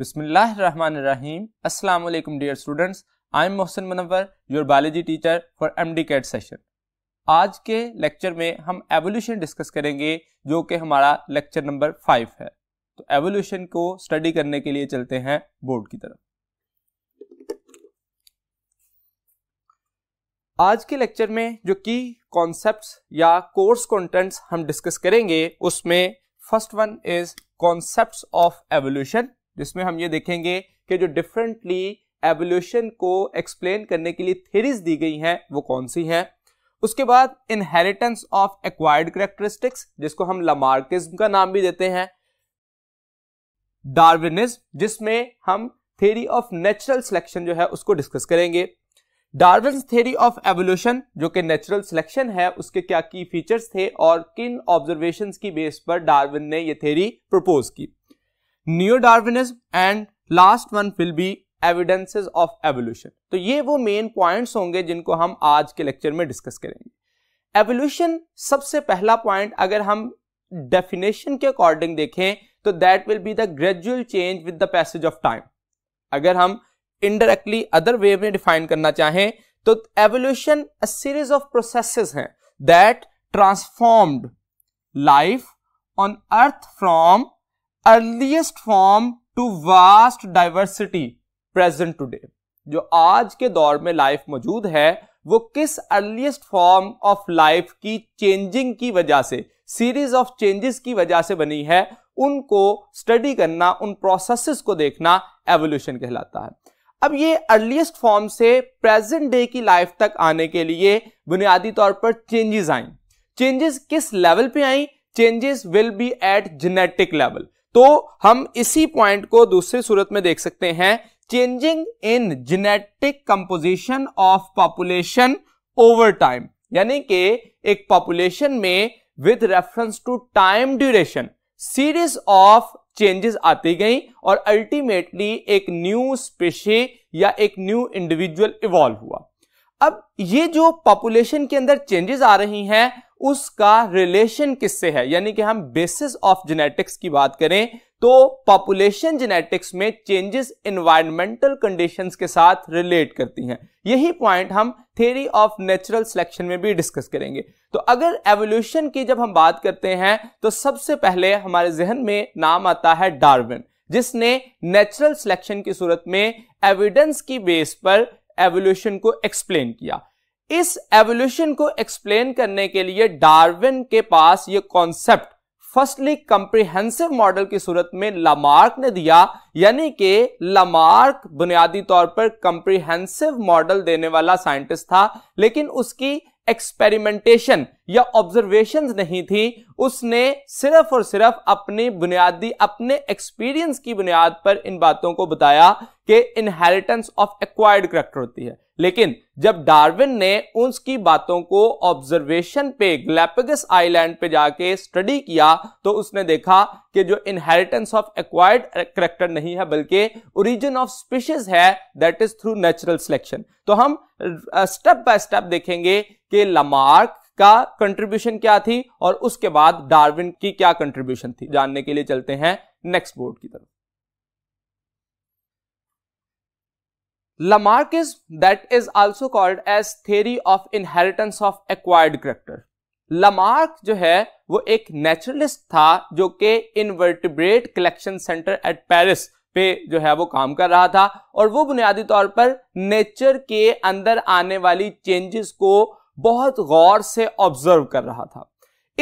Bismillahirrahmanirrahim. Assalamu dear students I am Mohsin Mohsen your biology teacher for M D CAT session आज के lecture में हम evolution discuss करेंगे जो कि हमारा लेक्चर नंबर फाइव है तो एवोल्यूशन को स्टडी करने के लिए चलते हैं बोर्ड की तरफ आज के लेक्चर में जो की कॉन्सेप्ट्स या कोर्स कंटेंट्स हम डिस्कस करेंगे उसमें first one is concepts of evolution जिसमें हम ये देखेंगे कि जो डिफरेंटली एवोल्यूशन को एक्सप्लेन करने के लिए थेरीज दी गई हैं वो कौन सी हैं उसके बाद इनहेरिटेंस ऑफ एक्वायर्ड करेक्टरिस्टिक्स जिसको हम लमार्किज्म का नाम भी देते हैं डार्विनिज्म जिसमें हम थेरी ऑफ नेचुरल सिलेक्शन जो है उसको डिस्कस करेंगे डार्विन थेरी ऑफ एवोल्यूशन जो कि नेचुरल सिलेक्शन है उसके क्या की फीचर्स थे और किन ऑब्जर्वेशन की बेस पर डार्विन ने ये थेरी प्रपोज की neo Darwinism and last one will be evidences of evolution तो ये वो मेन पॉइंट्स होंगे जिनको हम आज के लेक्चर में डिस्कस करेंगे एवोल्यूशन सबसे पहला पॉइंट अगर हम डेफिनेशन के अकॉर्डिंग देखें तो that will be the gradual change with the passage of time अगर हम इनडायरेक्टली अदर वे में डिफाइन करना चाहें तो evolution a series of processes हैं that transformed life on earth from earliest form to vast diversity present today जो आज के दौर में लाइफ मौजूद है वो किस अर्लीस्ट फॉर्म ऑफ लाइफ की चेंजिंग की वजह से सीरीज ऑफ चेंजेस की वजह से बनी है उनको स्टडी करना उन प्रोसेसेस को देखना एवोल्यूशन कहलाता है अब ये अर्लीस्ट फॉर्म से प्रेजेंट डे की लाइफ तक आने के लिए बुनियादी तौर पर चेंजेस आई चेंजेस किस लेवल पे आई changes will be at genetic level तो हम इसी पॉइंट को दूसरी सूरत में देख सकते हैं changing in genetic composition of population over time यानी कि एक पॉपुलेशन में with reference to time duration series of changes आती गई और अल्टीमेटली एक न्यू स्पेशी या एक न्यू इंडिविजुअल इवॉल्व हुआ अब ये जो पॉपुलेशन के अंदर चेंजेस आ रही हैं उसका रिलेशन किससे है यानी कि हम बेसिस ऑफ जेनेटिक्स की बात करें तो पॉपुलेशन जेनेटिक्स में चेंजेस इन्वायरमेंटल कंडीशंस के साथ रिलेट करती हैं यही पॉइंट हम थ्योरी ऑफ नेचुरल सिलेक्शन में भी डिस्कस करेंगे तो अगर एवोल्यूशन की जब हम बात करते हैं तो सबसे पहले हमारे जहन में नाम आता है डार्विन जिसने नेचुरल सिलेक्शन की सूरत में एविडेंस की बेस पर एवोल्यूशन को एक्सप्लेन किया इस एवोल्यूशन को एक्सप्लेन करने के लिए डार्विन के पास ये कॉन्सेप्ट फर्स्टली कंप्रिहेंसिव मॉडल की सूरत में लमार्क ने दिया यानी कि लमार्क बुनियादी तौर पर कंप्रिहेंसिव मॉडल देने वाला साइंटिस्ट था लेकिन उसकी एक्सपेरिमेंटेशन या ऑब्जर्वेशन नहीं थी उसने सिर्फ और सिर्फ अपनी बुनियादी अपने एक्सपीरियंस की बुनियाद पर इन बातों को बताया कि इनहेरिटेंस ऑफ एक्वायर्ड करेक्टर होती है लेकिन जब डार्विन ने उनकी बातों को ऑब्जर्वेशन पे ग्लैपगस आइलैंड पे जाके स्टडी किया तो उसने देखा कि जो इनहेरिटेंस ऑफ एक्वायर्ड करेक्टर नहीं है बल्कि ओरिजिन ऑफ स्पीशीज है that is through natural selection तो हम स्टेप बाय स्टेप देखेंगे कि लमार्क का कंट्रीब्यूशन क्या थी और उसके बाद डार्विन की क्या कंट्रीब्यूशन थी जानने के लिए चलते हैं नेक्स्ट बोर्ड की तरफ Lamarckism that is also called as theory of inheritance of acquired character Lamarck जो है वो एक नेचुरलिस्ट था जो कि invertebrate collection centre at Paris पे जो है वो काम कर रहा था और वो बुनियादी तौर पर नेचर के अंदर आने वाली चेंजेस को बहुत गौर से ऑब्जर्व कर रहा था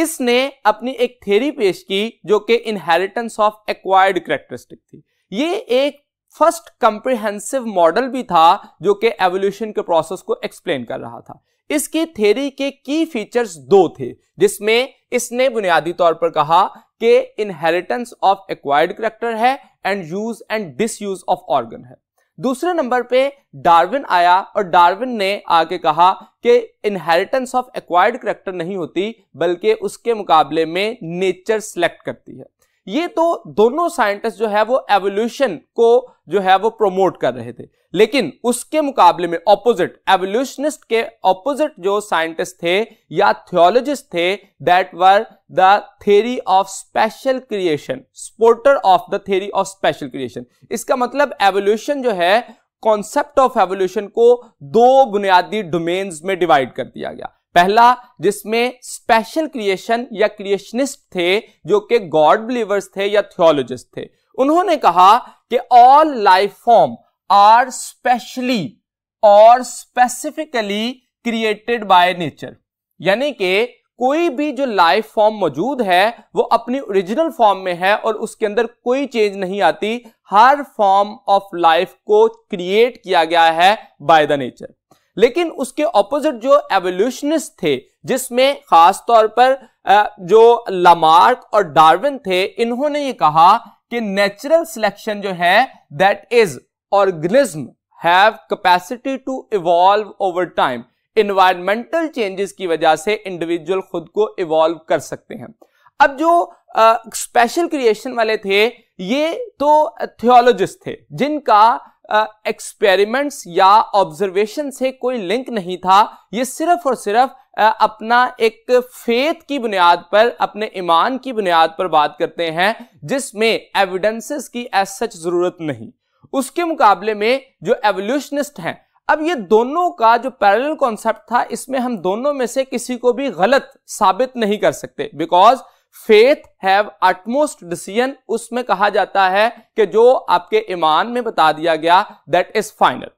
इसने अपनी एक थेरी पेश की जो कि इनहेरिटेंस ऑफ एक्वायर्ड करेक्टरिस्टिक थी ये एक फर्स्ट कंप्रिहेंसिव मॉडल भी था जो कि एवोल्यूशन के प्रोसेस को एक्सप्लेन कर रहा था इसकी थेरी के की फीचर्स दो थे जिसमें इसने बुनियादी तौर पर कहा कि इनहेरिटेंस ऑफ एक्वायर्ड करेक्टर है and use and disuse of organ है दूसरे नंबर पे डार्विन आया और डार्विन ने आके कहा कि इनहेरिटेंस ऑफ एक्वायर्ड करेक्टर नहीं होती बल्कि उसके मुकाबले में नेचर सिलेक्ट करती है ये तो दोनों साइंटिस्ट जो है वो एवोल्यूशन को जो है वो प्रमोट कर रहे थे लेकिन उसके मुकाबले में ऑपोजिट एवोल्यूशनिस्ट के ऑपोजिट जो साइंटिस्ट थे या थियोलॉजिस्ट थे that were the theory of special creation supporter of the theory of special creation इसका मतलब एवोल्यूशन जो है कॉन्सेप्ट ऑफ एवोल्यूशन को दो बुनियादी डोमेन्स में डिवाइड कर दिया गया पहला जिसमें स्पेशल क्रिएशन या क्रिएशनिस्ट थे जो कि गॉड बिलीवर्स थे या थियोलॉजिस्ट थे उन्होंने कहा कि all life form are specially और स्पेसिफिकली क्रिएटेड बाय नेचर यानी कि कोई भी जो लाइफ फॉर्म मौजूद है वो अपनी ओरिजिनल फॉर्म में है और उसके अंदर कोई चेंज नहीं आती हर फॉर्म ऑफ लाइफ को क्रिएट किया गया है बाय द नेचर लेकिन उसके ऑपोजिट जो एवोल्यूशनिस्ट थे जिसमें खास तौर पर जो लमार्क और डार्विन थे इन्होंने ये कहा कि नेचुरल सिलेक्शन जो है that is organism have capacity to evolve over time environmental changes की वजह से इंडिविजुअल खुद को इवॉल्व कर सकते हैं अब जो स्पेशल uh, क्रिएशन वाले थे ये तो थियोलॉजिस्ट थे जिनका एक्सपेरिमेंट्स या ऑब्जर्वेशन से कोई लिंक नहीं था ये सिर्फ और सिर्फ अपना एक फेथ की बुनियाद पर अपने ईमान की बुनियाद पर बात करते हैं जिसमें एविडेंसेस की एज सच जरूरत नहीं उसके मुकाबले में जो एवोल्यूशनिस्ट हैं अब ये दोनों का जो पैरेलल कॉन्सेप्ट था इसमें हम दोनों में से किसी को भी गलत साबित नहीं कर सकते because faith have utmost decision उसमें कहा जाता है कि जो आपके ईमान में बता दिया गया दैट इज फाइनल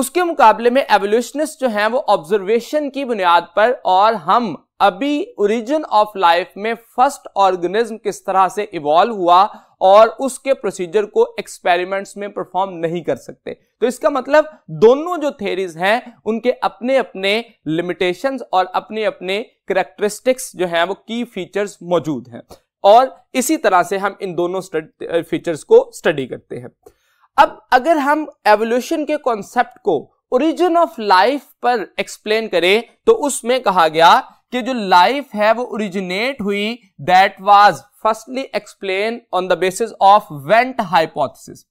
उसके मुकाबले में एवोल्यूशनिस्ट जो हैं वो ऑब्जर्वेशन की बुनियाद पर और हम अभी ओरिजिन ऑफ लाइफ में फर्स्ट ऑर्गेनिज्म किस तरह से इवॉल्व हुआ और उसके प्रोसीजर को एक्सपेरिमेंट्स में परफॉर्म नहीं कर सकते तो इसका मतलब दोनों जो थेरीज हैं उनके अपने अपने लिमिटेशंस और अपने अपने करेक्टरिस्टिक्स जो हैं वो की फीचर्स मौजूद हैं और इसी तरह से हम इन दोनों फीचर्स को स्टडी करते हैं अब अगर हम एवोल्यूशन के कॉन्सेप्ट को ओरिजिन ऑफ लाइफ पर एक्सप्लेन करें तो उसमें कहा गया कि जो लाइफ है वो ओरिजिनेट हुई that was firstly explain on the basis of vent hypothesis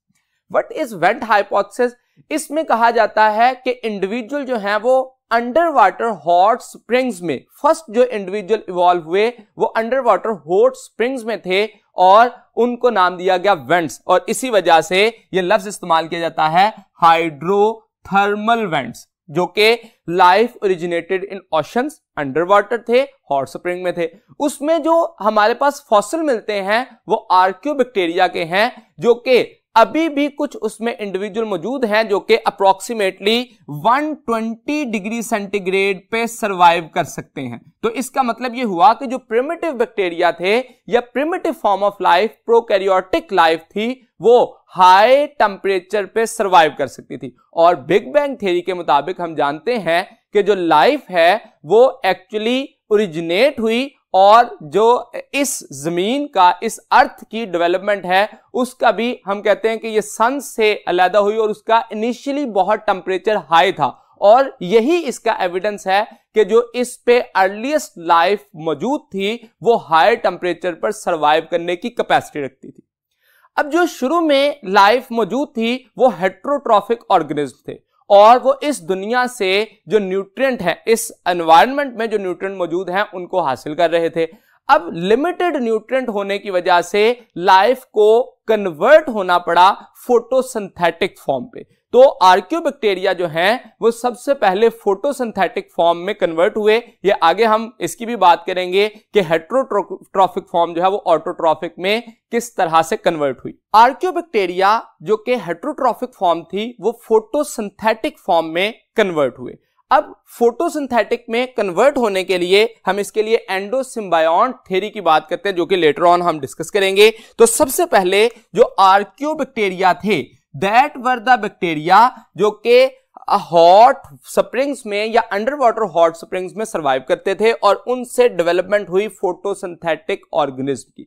what is vent hypothesis इसमें कहा जाता है कि इंडिविजुअल जो है वो अंडर वाटर हॉट स्प्रिंग्स में फर्स्ट जो इंडिविजुअल इवॉल्व हुए वो अंडर वाटर हॉट स्प्रिंग्स में थे और उनको नाम दिया गया वेंट्स और इसी वजह से ये लफ्ज इस्तेमाल किया जाता है हाइड्रोथर्मल वेंट्स जो के life originated in ocean under water थे हॉट स्प्रिंग में थे उसमें जो हमारे पास फॉसिल मिलते हैं वो आर्क्यो बैक्टेरिया के हैं जो कि अभी भी कुछ उसमें इंडिविजुअल मौजूद हैं जो कि अप्रोक्सीमेटली 120 डिग्री सेंटीग्रेड पे सरवाइव कर सकते हैं तो इसका मतलब ये हुआ कि जो प्रिमिटिव बैक्टीरिया थे या primitive form of life prokaryotic life थी वो हाई टेम्परेचर पे सरवाइव कर सकती थी और बिग बैंग थ्योरी के मुताबिक हम जानते हैं कि जो लाइफ है वो एक्चुअली ओरिजिनेट हुई और जो इस जमीन का इस अर्थ की डेवलपमेंट है उसका भी हम कहते हैं कि ये सन से अलहदा हुई और उसका इनिशियली बहुत टेम्परेचर हाई था और यही इसका एविडेंस है कि जो इस पे अर्लीस्ट लाइफ मौजूद थी वो हाई टेम्परेचर पर सर्वाइव करने की कैपेसिटी रखती थी अब जो शुरू में लाइफ मौजूद थी वो हेट्रोट्रॉफिक ऑर्गेनिज्म थे और वो इस दुनिया से जो न्यूट्रिएंट है इस एनवायरनमेंट में जो न्यूट्रिएंट मौजूद हैं उनको हासिल कर रहे थे अब लिमिटेड न्यूट्रिएंट होने की वजह से लाइफ को कन्वर्ट होना पड़ा फोटोसिंथेटिक फॉर्म पे तो आर्क्योबैक्टीरिया जो है वो सबसे पहले फोटोसिंथेटिक फॉर्म में कन्वर्ट हुए ये आगे हम इसकी भी बात करेंगे कि हेट्रोट्रॉफिक फॉर्म जो है वो ऑटोट्रॉफिक में किस तरह से कन्वर्ट हुई आर्क्योबैक्टीरिया जो कि हेट्रोट्रॉफिक फॉर्म थी वो फोटोसिंथेटिक फॉर्म में कन्वर्ट हुए अब फोटोसिंथेटिक में कन्वर्ट होने के लिए हम इसके लिए एंडोसिम्बायोंट थ्योरी की बात करते हैं जो कि लेटर ऑन हम डिस्कस करेंगे तो सबसे पहले जो आर्क्योबैक्टीरिया थे दैट वर द बैक्टीरिया जो कि हॉट uh, स्प्रिंग्स में या अंडर वाटर हॉट स्प्रिंग्स में सर्वाइव करते थे और उनसे डेवलपमेंट हुई फोटोसिंथेटिक ऑर्गेनिज्म की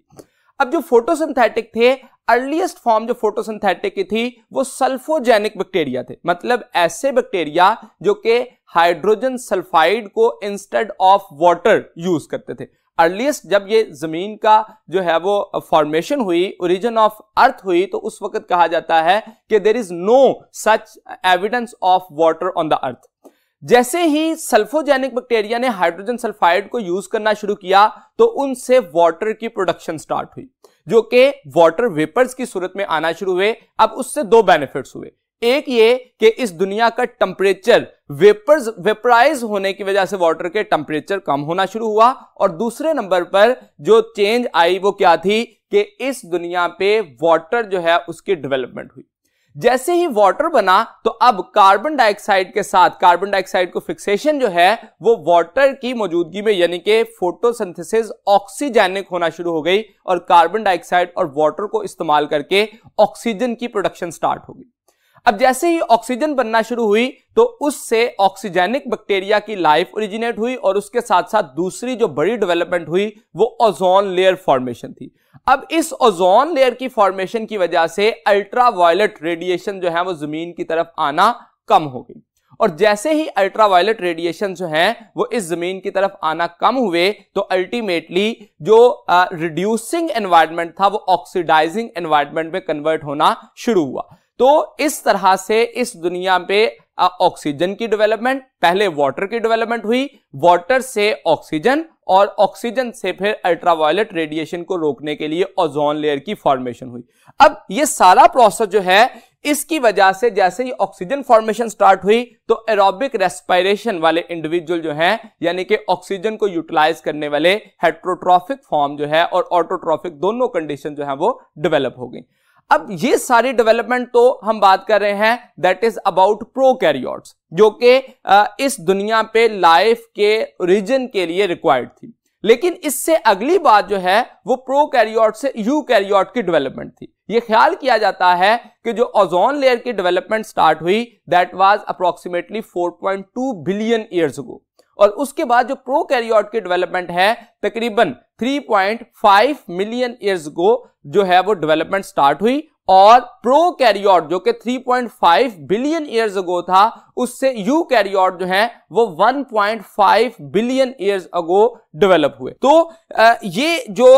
अब जो फोटोसिंथेटिक थे अर्लीस्ट फॉर्म जो फोटोसिंथेटिक की थी वो सल्फोजेनिक बैक्टीरिया थे मतलब ऐसे बैक्टीरिया जो कि हाइड्रोजन सल्फाइड को इंस्टेड ऑफ वाटर यूज करते थे अर्लीस्ट जब ये जमीन का जो है वो फॉर्मेशन हुई ओरिजिन ऑफ अर्थ हुई तो उस वक्त कहा जाता है कि there is no such evidence of water on the earth जैसे ही सल्फोजेनिक बैक्टीरिया ने हाइड्रोजन सल्फाइड को यूज करना शुरू किया तो उनसे वाटर की प्रोडक्शन स्टार्ट हुई जो कि वाटर वेपर्स की सूरत में आना शुरू हुए अब उससे दो बेनिफिट्स हुए एक ये कि इस दुनिया का टेम्परेचर वेपर्स वेपराइज होने की वजह से वाटर के टेम्परेचर कम होना शुरू हुआ और दूसरे नंबर पर जो चेंज आई वो क्या थी कि इस दुनिया पे वाटर जो है उसकी डेवलपमेंट हुई जैसे ही वाटर बना तो अब कार्बन डाइऑक्साइड के साथ कार्बन डाइऑक्साइड को फिक्सेशन जो है वो वाटर की मौजूदगी में यानी कि फोटोसिंथेसिस ऑक्सीजेनिक होना शुरू हो गई और कार्बन डाइऑक्साइड और वाटर को इस्तेमाल करके ऑक्सीजन की प्रोडक्शन स्टार्ट होगी अब जैसे ही ऑक्सीजन बनना शुरू हुई तो उससे ऑक्सीजेनिक बैक्टीरिया की लाइफ ओरिजिनेट हुई और उसके साथ साथ दूसरी जो बड़ी डेवलपमेंट हुई वो ओजोन लेयर फॉर्मेशन थी अब इस ओजोन लेयर की फॉर्मेशन की वजह से अल्ट्रावायलेट रेडिएशन जो है वो जमीन की तरफ आना कम हो गई और जैसे ही अल्ट्रावायलेट रेडिएशन जो है वो इस जमीन की तरफ आना कम हुए तो अल्टीमेटली जो रिड्यूसिंग एनवायरमेंट था वो ऑक्सीडाइजिंग एनवायरमेंट में कन्वर्ट होना शुरू हुआ तो इस तरह से इस दुनिया पे ऑक्सीजन की डेवलपमेंट पहले वाटर की डेवलपमेंट हुई वाटर से ऑक्सीजन और ऑक्सीजन से फिर अल्ट्रावायलेट रेडिएशन को रोकने के लिए ओजोन लेयर की फॉर्मेशन हुई अब ये सारा प्रोसेस जो है इसकी वजह से जैसे ही ऑक्सीजन फॉर्मेशन स्टार्ट हुई तो एरोबिक रेस्पायरेशन वाले इंडिविजुअल जो हैं यानी कि ऑक्सीजन को यूटिलाइज करने वाले हेट्रोट्रॉफिक फॉर्म जो है और ऑटोट्रॉफिक दोनों कंडीशन जो है वो डेवलप हो गई अब ये सारी डेवलपमेंट तो हम बात कर रहे हैं दैट इज अबाउट प्रो जो कि इस दुनिया पे लाइफ के रिजन के लिए रिक्वायर्ड थी लेकिन इससे अगली बात जो है वो प्रो कैरियोट से यू कैरियोट की डेवलपमेंट थी ये ख्याल किया जाता है कि जो ओजोन लेयर की डेवलपमेंट स्टार्ट हुई that was approximately 4.2 billion years go और उसके बाद जो प्रो कैरियोट की डेवलपमेंट है तकरीबन 3.5 मिलियन ईयर्स गो जो है वो डेवलपमेंट स्टार्ट हुई और प्रो कैरियोट जो कि 3.5 बिलियन ईयर्स अगो था उससे यू कैरियोट जो है वो 1.5 बिलियन ईयर्स अगो डेवलप हुए तो ये जो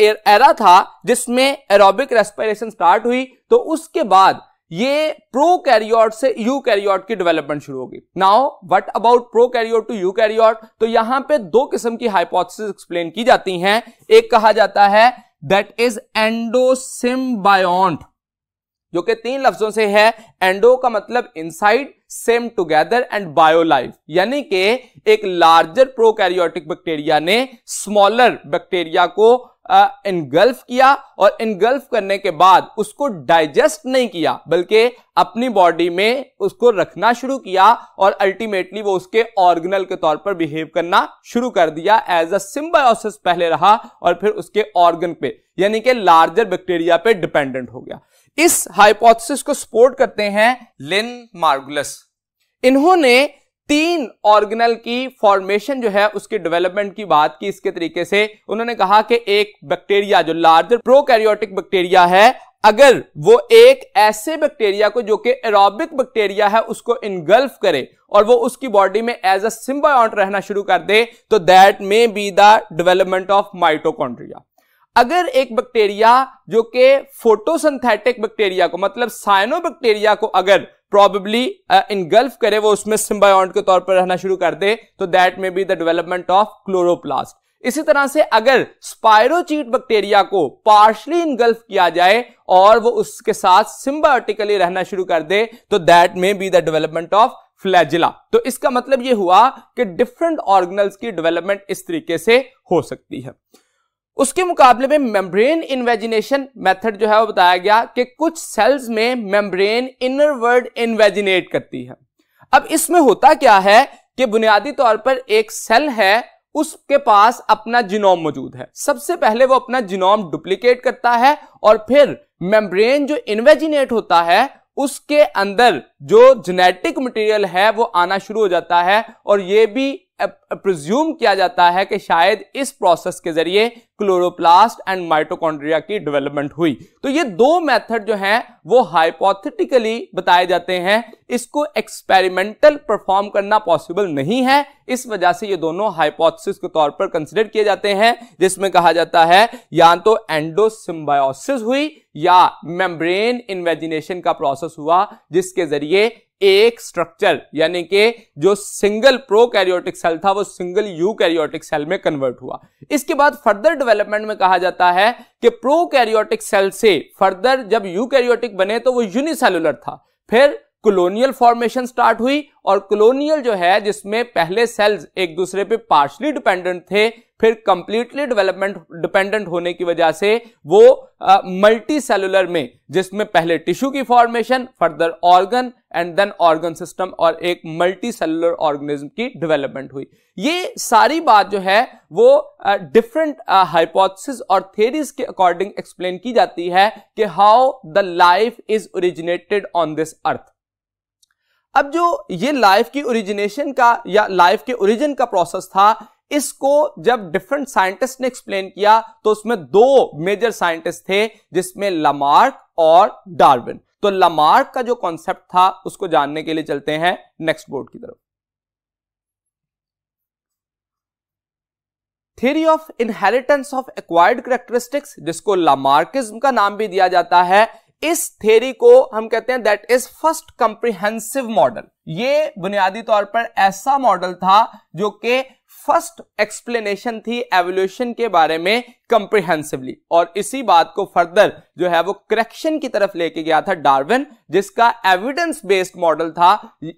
एरा था जिसमें एरोबिक रेस्पिरेशन स्टार्ट हुई तो उसके बाद ये प्रो कैरियोट से यू कैरियोट की डेवलपमेंट शुरू होगी now what about prokaryote to eukaryote तो यहां पे दो किस्म की हाइपोथेसिस एक्सप्लेन की जाती हैं एक कहा जाता है दैट इज एंडोसिम्बायोन्ट जो कि तीन लफ्जों से है एंडो का मतलब inside same together and biolife यानी कि एक लार्जर प्रोकैरियोटिक बैक्टीरिया ने स्मॉलर बैक्टीरिया को इनगल्फ किया और इनगल्फ करने के बाद उसको डाइजेस्ट नहीं किया बल्कि अपनी बॉडी में उसको रखना शुरू किया और अल्टीमेटली वो उसके ऑर्गनल के तौर पर बिहेव करना शुरू कर दिया एज अ सिम्बायोसिस पहले रहा और फिर उसके ऑर्गन पे यानी कि लार्जर बैक्टीरिया पे डिपेंडेंट हो गया इस हाइपोथेसिस को सपोर्ट करते हैं लिन मार्गुलस इन्होंने तीन ऑर्गेनल की फॉर्मेशन जो है उसके डेवलपमेंट की बात की इसके तरीके से उन्होंने कहा कि एक बैक्टीरिया जो लार्जर प्रोकैरियोटिक बैक्टीरिया है अगर वो एक ऐसे बैक्टीरिया को जो कि एरोबिक बैक्टीरिया है उसको इनगल्फ करे और वो उसकी बॉडी में एज अ सिम्बायट रहना शुरू कर दे तो that may be the development of mitochondria अगर एक बैक्टीरिया जो कि फोटोसिंथेटिक बैक्टीरिया को मतलब साइनो बैक्टीरिया को अगर प्रॉबेबली इनगल्फ uh, करे वो उसमें सिम्बायट के तौर पर रहना शुरू कर दे तो that may be the development of chloroplast इसी तरह से अगर स्पायरोचीट बैक्टीरिया को पार्शली इनगल्फ किया जाए और वो उसके साथ सिम्बायोटिकली रहना शुरू कर दे तो that may be the development of flagella तो इसका मतलब ये हुआ कि डिफरेंट ऑर्गनल्स की डेवलपमेंट इस तरीके से हो सकती है उसके मुकाबले में मेम्ब्रेन इन्वेजिनेशन मेथड जो है वो बताया गया कि कुछ सेल्स में मेम्ब्रेन वर्ड इन्वेजिनेट करती है अब इसमें होता क्या है कि बुनियादी तौर पर एक सेल है उसके पास अपना जिनोम मौजूद है सबसे पहले वो अपना जिनोम डुप्लीकेट करता है और फिर मेम्ब्रेन जो इन्वेजिनेट होता है उसके अंदर जो जेनेटिक मटेरियल है वो आना शुरू हो जाता है और ये भी प्रज्यूम किया जाता है कि शायद इस प्रोसेस के जरिए क्लोरोप्लास्ट एंड माइटोकॉन्ड्रिया की डेवलपमेंट हुई तो ये दो मेथड जो हैं वो हाइपोथेटिकली बताए जाते हैं इसको एक्सपेरिमेंटल परफॉर्म करना पॉसिबल नहीं है इस वजह से ये दोनों हाइपोथेसिस के तौर पर कंसिडर किए जाते हैं जिसमें कहा जाता है या तो एंडोसिम्बायोसिस हुई या मेम्ब्रेन इन्वेजिनेशन का प्रोसेस हुआ जिसके जरिए एक स्ट्रक्चर यानी कि जो सिंगल प्रो कैरियोटिक सेल था वो सिंगल यू कैरियोटिक सेल में कन्वर्ट हुआ इसके बाद फर्दर डेवलपमेंट में कहा जाता है कि प्रो कैरियोटिक सेल से फर्दर जब यू कैरियोटिक बने तो वो यूनिसेलुलर था फिर कोलोनियल फॉर्मेशन स्टार्ट हुई और कोलोनियल जो है जिसमें पहले सेल्स एक दूसरे पे पार्शली डिपेंडेंट थे फिर कंप्लीटली डेवलपमेंट डिपेंडेंट होने की वजह से वो मल्टी सेलुलर में जिसमें पहले टिश्यू की formation further organ and then organ system और एक मल्टी सेलुलर ऑर्गेनिज्म की डेवलपमेंट हुई ये सारी बात जो है वो डिफरेंट हाइपोथेसिस और थेरीज के अकॉर्डिंग एक्सप्लेन की जाती है कि how the life is originated on this earth अब जो ये लाइफ की ओरिजिनेशन का या लाइफ के ओरिजिन का प्रोसेस था इसको जब डिफरेंट साइंटिस्ट ने एक्सप्लेन किया तो उसमें दो मेजर साइंटिस्ट थे जिसमें लमार्क और डार्विन तो लमार्क का जो कॉन्सेप्ट था उसको जानने के लिए चलते हैं नेक्स्ट बोर्ड की तरफ theory of inheritance of acquired characteristics जिसको लामार्किज्म का नाम भी दिया जाता है इस थेरी को हम कहते हैं that is first comprehensive model ये बुनियादी तौर पर ऐसा मॉडल था जो कि फर्स्ट एक्सप्लेनेशन थी एवोल्यूशन के बारे में कंप्रिहेंसिवली और इसी बात को फर्दर जो है वो करेक्शन की तरफ लेके गया था डार्विन जिसका एविडेंस बेस्ड मॉडल था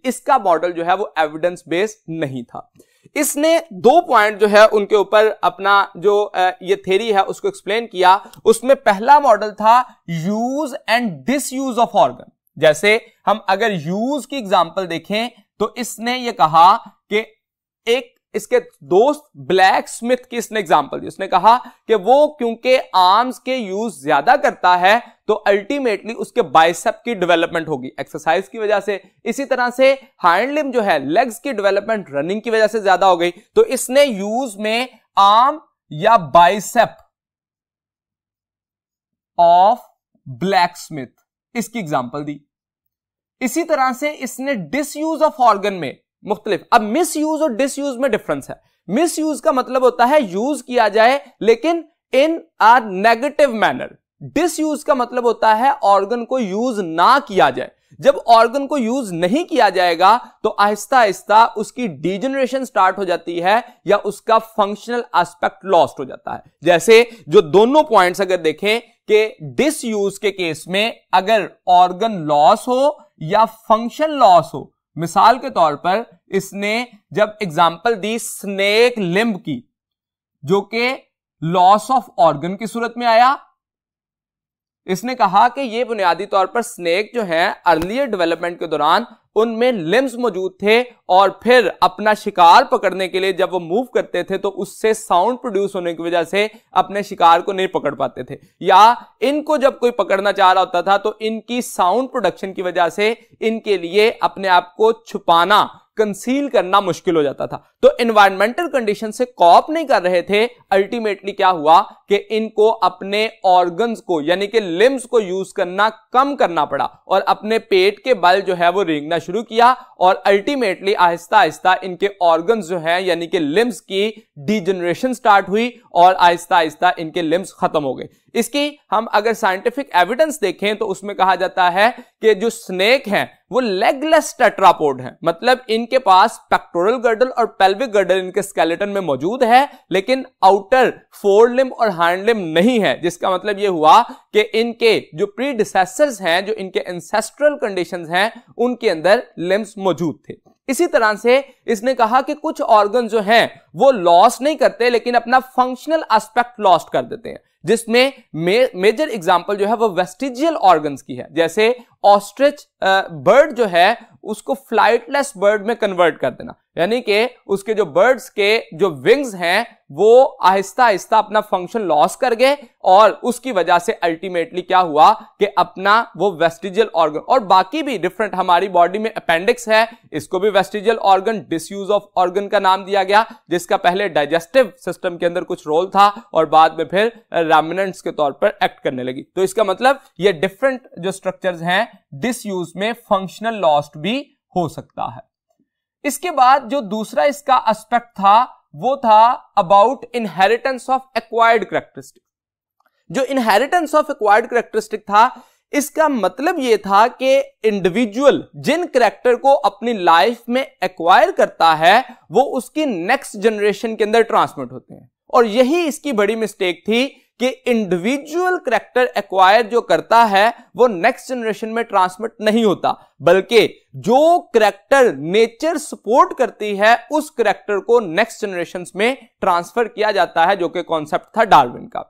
इसका मॉडल जो है वो एविडेंस बेस्ड नहीं था इसने दो पॉइंट जो है उनके ऊपर अपना जो ये थेरी है उसको एक्सप्लेन किया उसमें पहला मॉडल था use and disuse of organ जैसे हम अगर यूज की एग्जांपल देखें तो इसने ये कहा कि एक इसके दोस्त ब्लैक स्मिथ की इसने एग्जाम्पल दी उसने कहा कि वो क्योंकि आर्म्स के यूज ज्यादा करता है तो अल्टीमेटली उसके बाइसेप की डेवलपमेंट होगी एक्सरसाइज की वजह से इसी तरह से हैंड लिम जो है लेग्स की डेवलपमेंट रनिंग की वजह से ज्यादा हो गई तो इसने यूज में आर्म या बाइसेप ऑफ ब्लैक स्मिथ इसकी एग्जाम्पल दी इसी तरह से इसने डिसयूज ऑफ ऑर्गन में मुख्तलिफ अब मिस यूज और डिस यूज में डिफरेंस है मिस यूज का मतलब होता है यूज किया जाए लेकिन in a negative manner use का मतलब होता है ऑर्गन को यूज ना किया जाए जब ऑर्गन को यूज नहीं किया जाएगा तो आहिस्ता आहिस्ता उसकी डिजेनरेशन स्टार्ट हो जाती है या उसका फंक्शनल एस्पेक्ट लॉस्ट हो जाता है जैसे जो दोनों पॉइंट्स अगर देखें कि डिस यूज के केस में अगर ऑर्गन लॉस हो या फंक्शन लॉस हो मिसाल के तौर पर इसने जब एग्जाम्पल दी स्नेक लिम्ब की जो कि लॉस ऑफ ऑर्गन की सूरत में आया इसने कहा कि यह बुनियादी तौर पर स्नेक जो है अर्लियर डेवलपमेंट के दौरान उनमें लिम्स मौजूद थे और फिर अपना शिकार पकड़ने के लिए जब वो मूव करते थे तो उससे साउंड प्रोड्यूस होने की वजह से अपने शिकार को नहीं पकड़ पाते थे या इनको जब कोई पकड़ना चाह रहा होता था तो इनकी साउंड प्रोडक्शन की वजह से इनके लिए अपने आप को छुपाना कंसील करना मुश्किल हो जाता था तो एनवायरमेंटल कंडीशन से कॉप नहीं कर रहे थे अल्टीमेटली क्या हुआ कि इनको अपने ऑर्गन्स को यानी कि लिम्स को यूज करना कम करना पड़ा और अपने पेट के बल जो है वो रेंगना शुरू किया और अल्टीमेटली आहिस्ता आहिस्ता इनके ऑर्गन्स जो है यानी कि लिम्स की डिजनरेशन स्टार्ट हुई और आहिस्ता आहिस्ता इनके लिम्स खत्म हो गए इसकी हम अगर साइंटिफिक एविडेंस देखें तो उसमें कहा जाता है कि जो स्नेक हैं वो लेगलेस टेट्रापोड हैं मतलब इनके पास पेक्टोरल गर्डल और पेल्विक गर्डल इनके स्केलेटन में मौजूद है लेकिन आउटर फोर लिम और हैंड लिम नहीं है जिसका मतलब ये हुआ कि इनके जो प्री हैं जो इनके एंसेस्ट्रल कंडीशन हैं उनके अंदर लिम्स मौजूद थे इसी तरह से इसने कहा कि कुछ ऑर्गन जो हैं वो लॉस नहीं करते लेकिन अपना फंक्शनल एस्पेक्ट लॉस्ट कर देते हैं जिसमें मेजर एग्जाम्पल जो है वो वेस्टिजियल ऑर्गन्स की है जैसे ऑस्ट्रिच बर्ड uh, जो है उसको फ्लाइटलेस बर्ड में कन्वर्ट कर देना यानी कि उसके जो बर्ड्स के जो विंग्स हैं वो आहिस्ता आहिस्ता अपना फंक्शन लॉस कर गए और उसकी वजह से अल्टीमेटली क्या हुआ कि अपना वो वेस्टिजियल ऑर्गन और बाकी भी डिफरेंट हमारी बॉडी में अपेंडिक्स है इसको भी vestigial organ disuse of organ का नाम दिया गया जिसका पहले डाइजेस्टिव सिस्टम के अंदर कुछ रोल था और बाद में फिर रेमिनेंट्स uh, के तौर पर एक्ट करने लगी तो इसका मतलब ये डिफरेंट जो स्ट्रक्चर्स हैं डिसयूज में फंक्शनल लॉस्ट भी हो सकता है इसके बाद जो दूसरा इसका एस्पेक्ट था वो था about inheritance of acquired characteristic जो इनहेरिटेंस ऑफ एक्वायर्ड करेक्टरिस्टिक था इसका मतलब ये था कि इंडिविजुअल जिन करेक्टर को अपनी लाइफ में एक्वायर करता है वो उसकी नेक्स्ट जनरेशन के अंदर ट्रांसमिट होते हैं और यही इसकी बड़ी मिस्टेक थी कि इंडिविजुअल करेक्टर एक्वायर जो करता है वो नेक्स्ट जनरेशन में ट्रांसमिट नहीं होता बल्कि जो करेक्टर नेचर सपोर्ट करती है उस करेक्टर को नेक्स्ट जनरेशन में ट्रांसफर किया जाता है जो कि कॉन्सेप्ट था डार्विन का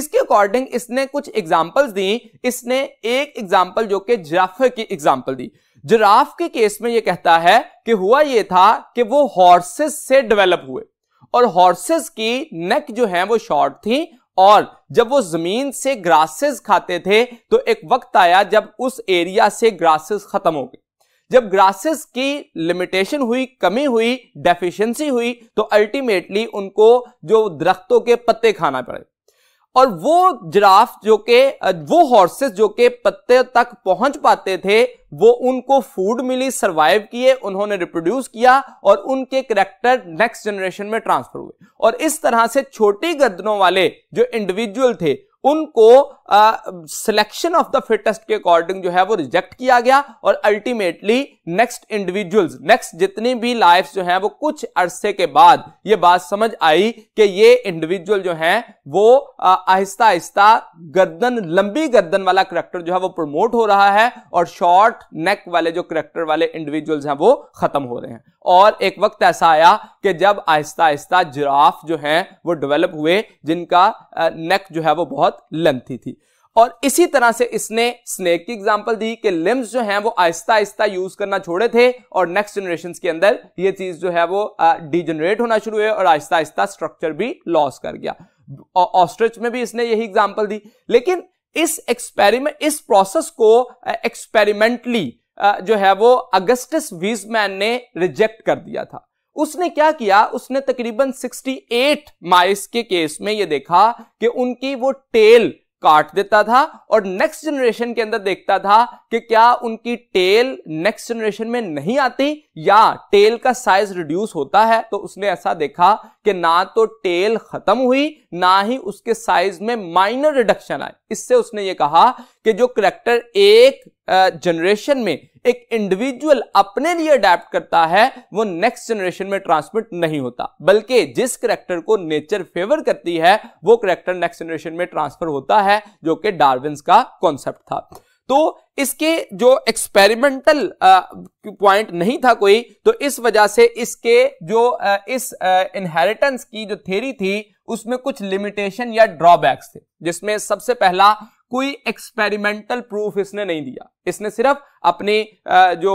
इसके अकॉर्डिंग इसने कुछ एग्जाम्पल्स दी इसने एक एग्जाम्पल जो कि जिराफे की एग्जाम्पल दी जिराफ के केस में यह कहता है कि हुआ यह था कि वो हॉर्सेस से डेवलप हुए और हॉर्सेस की नेक जो है वो शॉर्ट थी और जब वो जमीन से ग्रासेस खाते थे तो एक वक्त आया जब उस एरिया से ग्रासेस खत्म हो गए जब ग्रासेस की लिमिटेशन हुई कमी हुई डेफिशिएंसी हुई तो अल्टीमेटली उनको जो दरख्तों के पत्ते खाना पड़े और वो जिराफ जो के वो हॉर्सेस जो के पत्ते तक पहुंच पाते थे वो उनको फूड मिली सरवाइव किए उन्होंने रिप्रोड्यूस किया और उनके करेक्टर नेक्स्ट जनरेशन में ट्रांसफर हुए और इस तरह से छोटी गर्दनों वाले जो इंडिविजुअल थे उनको सिलेक्शन ऑफ द फिटेस्ट के अकॉर्डिंग जो है वो रिजेक्ट किया गया और अल्टीमेटली नेक्स्ट इंडिविजुअल्स नेक्स्ट जितनी भी लाइफ जो है वो कुछ अरसे के बाद ये बात समझ आई कि ये इंडिविजुअल जो है वो आहिस्ता आहिस्ता गर्दन लंबी गर्दन वाला करेक्टर जो है वो प्रमोट हो रहा है और शॉर्ट नेक वाले जो करेक्टर वाले इंडिविजुअल्स हैं वो खत्म हो रहे हैं और एक वक्त ऐसा आया कि जब आहिस्ता आहिस्ता जिराफ जो है वो डेवलप हुए जिनका नेक जो है वो बहुत बहुत लेंथी थी और इसी तरह से इसने स्नेक की एग्जाम्पल दी कि लिम्स जो हैं वो आहिस्ता आहिस्ता यूज करना छोड़े थे और नेक्स्ट जनरेशन के अंदर ये चीज जो है वो डिजनरेट होना शुरू हुई और आहिस्ता आहिस्ता स्ट्रक्चर भी लॉस कर गया ऑस्ट्रिच में भी इसने यही एग्जाम्पल दी लेकिन इस एक्सपेरिमेंट इस प्रोसेस को एक्सपेरिमेंटली जो है वो अगस्टस वीजमैन ने रिजेक्ट कर दिया था उसने क्या किया उसने तकरीबन 68 माइस के केस में ये देखा कि उनकी वो टेल काट देता था और नेक्स्ट जनरेशन के अंदर देखता था कि क्या उनकी टेल नेक्स्ट जनरेशन में नहीं आती या टेल का साइज रिड्यूस होता है तो उसने ऐसा देखा कि ना तो टेल खत्म हुई ना ही उसके साइज में माइनर रिडक्शन आए इससे उसने ये कहा कि जो करेक्टर एक जनरेशन में एक इंडिविजुअल अपने लिए अडेप्ट करता है वो नेक्स्ट जनरेशन में ट्रांसमिट नहीं होता बल्कि जिस करेक्टर को नेचर फेवर करती है वो करेक्टर नेक्स्ट जनरेशन में ट्रांसफर होता है जो कि डार्विन का कॉन्सेप्ट था तो इसके जो एक्सपेरिमेंटल पॉइंट नहीं था कोई तो इस वजह से इसके जो आ, इस इनहेरिटेंस की जो थेरी थी उसमें कुछ लिमिटेशन या ड्रॉबैक्स थे जिसमें सबसे पहला कोई एक्सपेरिमेंटल प्रूफ इसने नहीं दिया इसने सिर्फ अपनी जो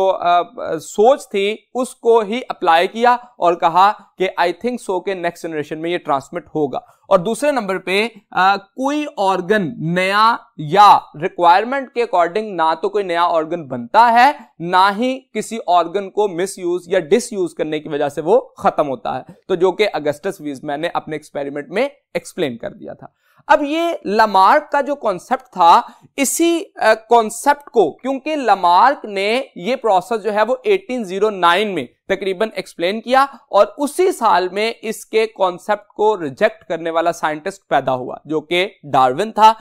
सोच थी उसको ही अप्लाई किया और कहा कि आई थिंक सो के नेक्स्ट जनरेशन में ये ट्रांसमिट होगा और दूसरे नंबर पे कोई ऑर्गन नया या रिक्वायरमेंट के अकॉर्डिंग ना तो कोई नया ऑर्गन बनता है ना ही किसी ऑर्गन को मिसयूज या डिसयूज करने की वजह से वो खत्म होता है तो जो कि अगस्टस वीज मैंने अपने एक्सपेरिमेंट में एक्सप्लेन कर दिया था अब ये लमार्क का जो कॉन्सेप्ट था इसी कॉन्सेप्ट को क्योंकि लमार्क ने ये प्रोसेस जो है वो 1809 में तकरीबन एक्सप्लेन किया और उसी साल में इसके कॉन्सेप्ट को रिजेक्ट करने वाला साइंटिस्ट पैदा हुआ जो कि डार्विन था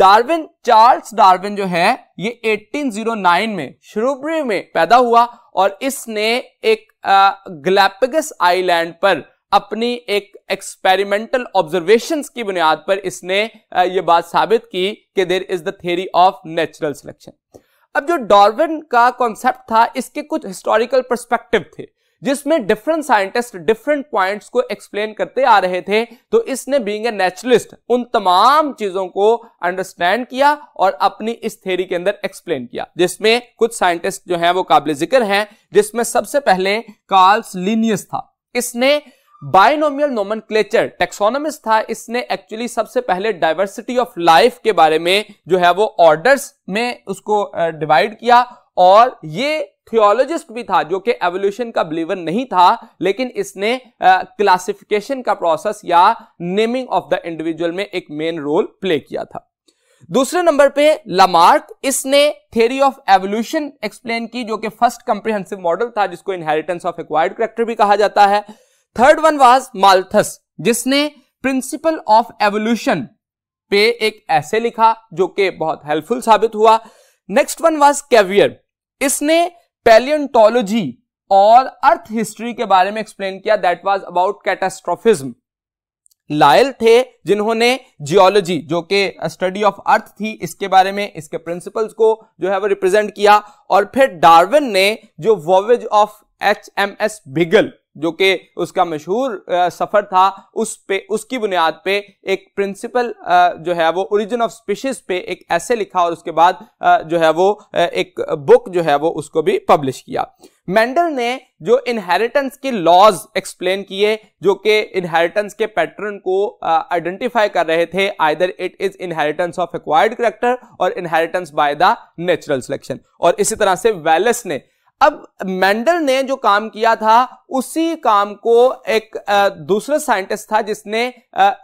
डार्विन चार्ल्स डार्विन जो है ये 1809 में श्रूबरी में पैदा हुआ और इसने एक ग्लैपगस आइलैंड पर अपनी एक एक्सपेरिमेंटल ऑब्जर्वेशंस की बुनियाद पर इसने ये बात साबित की कि there is the theory of natural selection अब जो डॉर्विन का कॉन्सेप्ट था इसके कुछ हिस्टोरिकल परस्पेक्टिव थे जिसमें डिफरेंट साइंटिस्ट डिफरेंट पॉइंट्स को एक्सप्लेन करते आ रहे थे तो इसने बीइंग ए नेचुरलिस्ट उन तमाम चीजों को अंडरस्टैंड किया और अपनी इस थेरी के अंदर एक्सप्लेन किया जिसमें कुछ साइंटिस्ट जो हैं वो काबिल जिक्र हैं जिसमें सबसे पहले कार्ल्स लीनियस था इसने बायनोमियल नोमनक्लेचर टेक्सोनोमिस्ट था इसने एक्चुअली सबसे पहले डायवर्सिटी ऑफ लाइफ के बारे में जो है वो ऑर्डर्स में उसको डिवाइड किया और ये थियोलॉजिस्ट भी था जो कि एवोल्यूशन का बिलीवर नहीं था लेकिन इसने क्लासिफिकेशन का प्रोसेस या नेमिंग ऑफ द इंडिविजुअल में एक मेन रोल प्ले किया था दूसरे नंबर पे लमार्क इसने थ्योरी ऑफ एवोल्यूशन एक्सप्लेन की जो कि फर्स्ट कंप्रिहेंसिव मॉडल था जिसको इनहेरिटेंस ऑफ एक्वायर्ड करेक्टर भी कहा जाता है थर्ड वन वाज माल्थस जिसने प्रिंसिपल ऑफ एवोल्यूशन पे एक ऐसे लिखा जो कि बहुत हेल्पफुल साबित हुआ नेक्स्ट वन वाज कैवियर इसने पैलियोन्टोलॉजी और अर्थ हिस्ट्री के बारे में एक्सप्लेन किया that was about catastrophism Lyell थे जिन्होंने जियोलॉजी जो कि स्टडी ऑफ अर्थ थी इसके बारे में इसके प्रिंसिपल्स को जो है वो रिप्रेजेंट किया और फिर डार्विन ने जो voyage of H M S Beagle जो कि उसका मशहूर सफ़र था उस पे उसकी बुनियाद पे एक प्रिंसिपल जो है वो ओरिजिन ऑफ स्पीशीज पे एक ऐसे लिखा और उसके बाद जो है वो एक बुक जो है वो उसको भी पब्लिश किया मेंडल ने जो इनहेरिटेंस के लॉज एक्सप्लेन किए जो कि इनहेरिटेंस के पैटर्न को आइडेंटिफाई कर रहे थे either it is inheritance of acquired character और inheritance by the natural selection और इसी तरह से वैलस ने अब मेंडल ने जो काम किया था उसी काम को एक दूसरा साइंटिस्ट था जिसने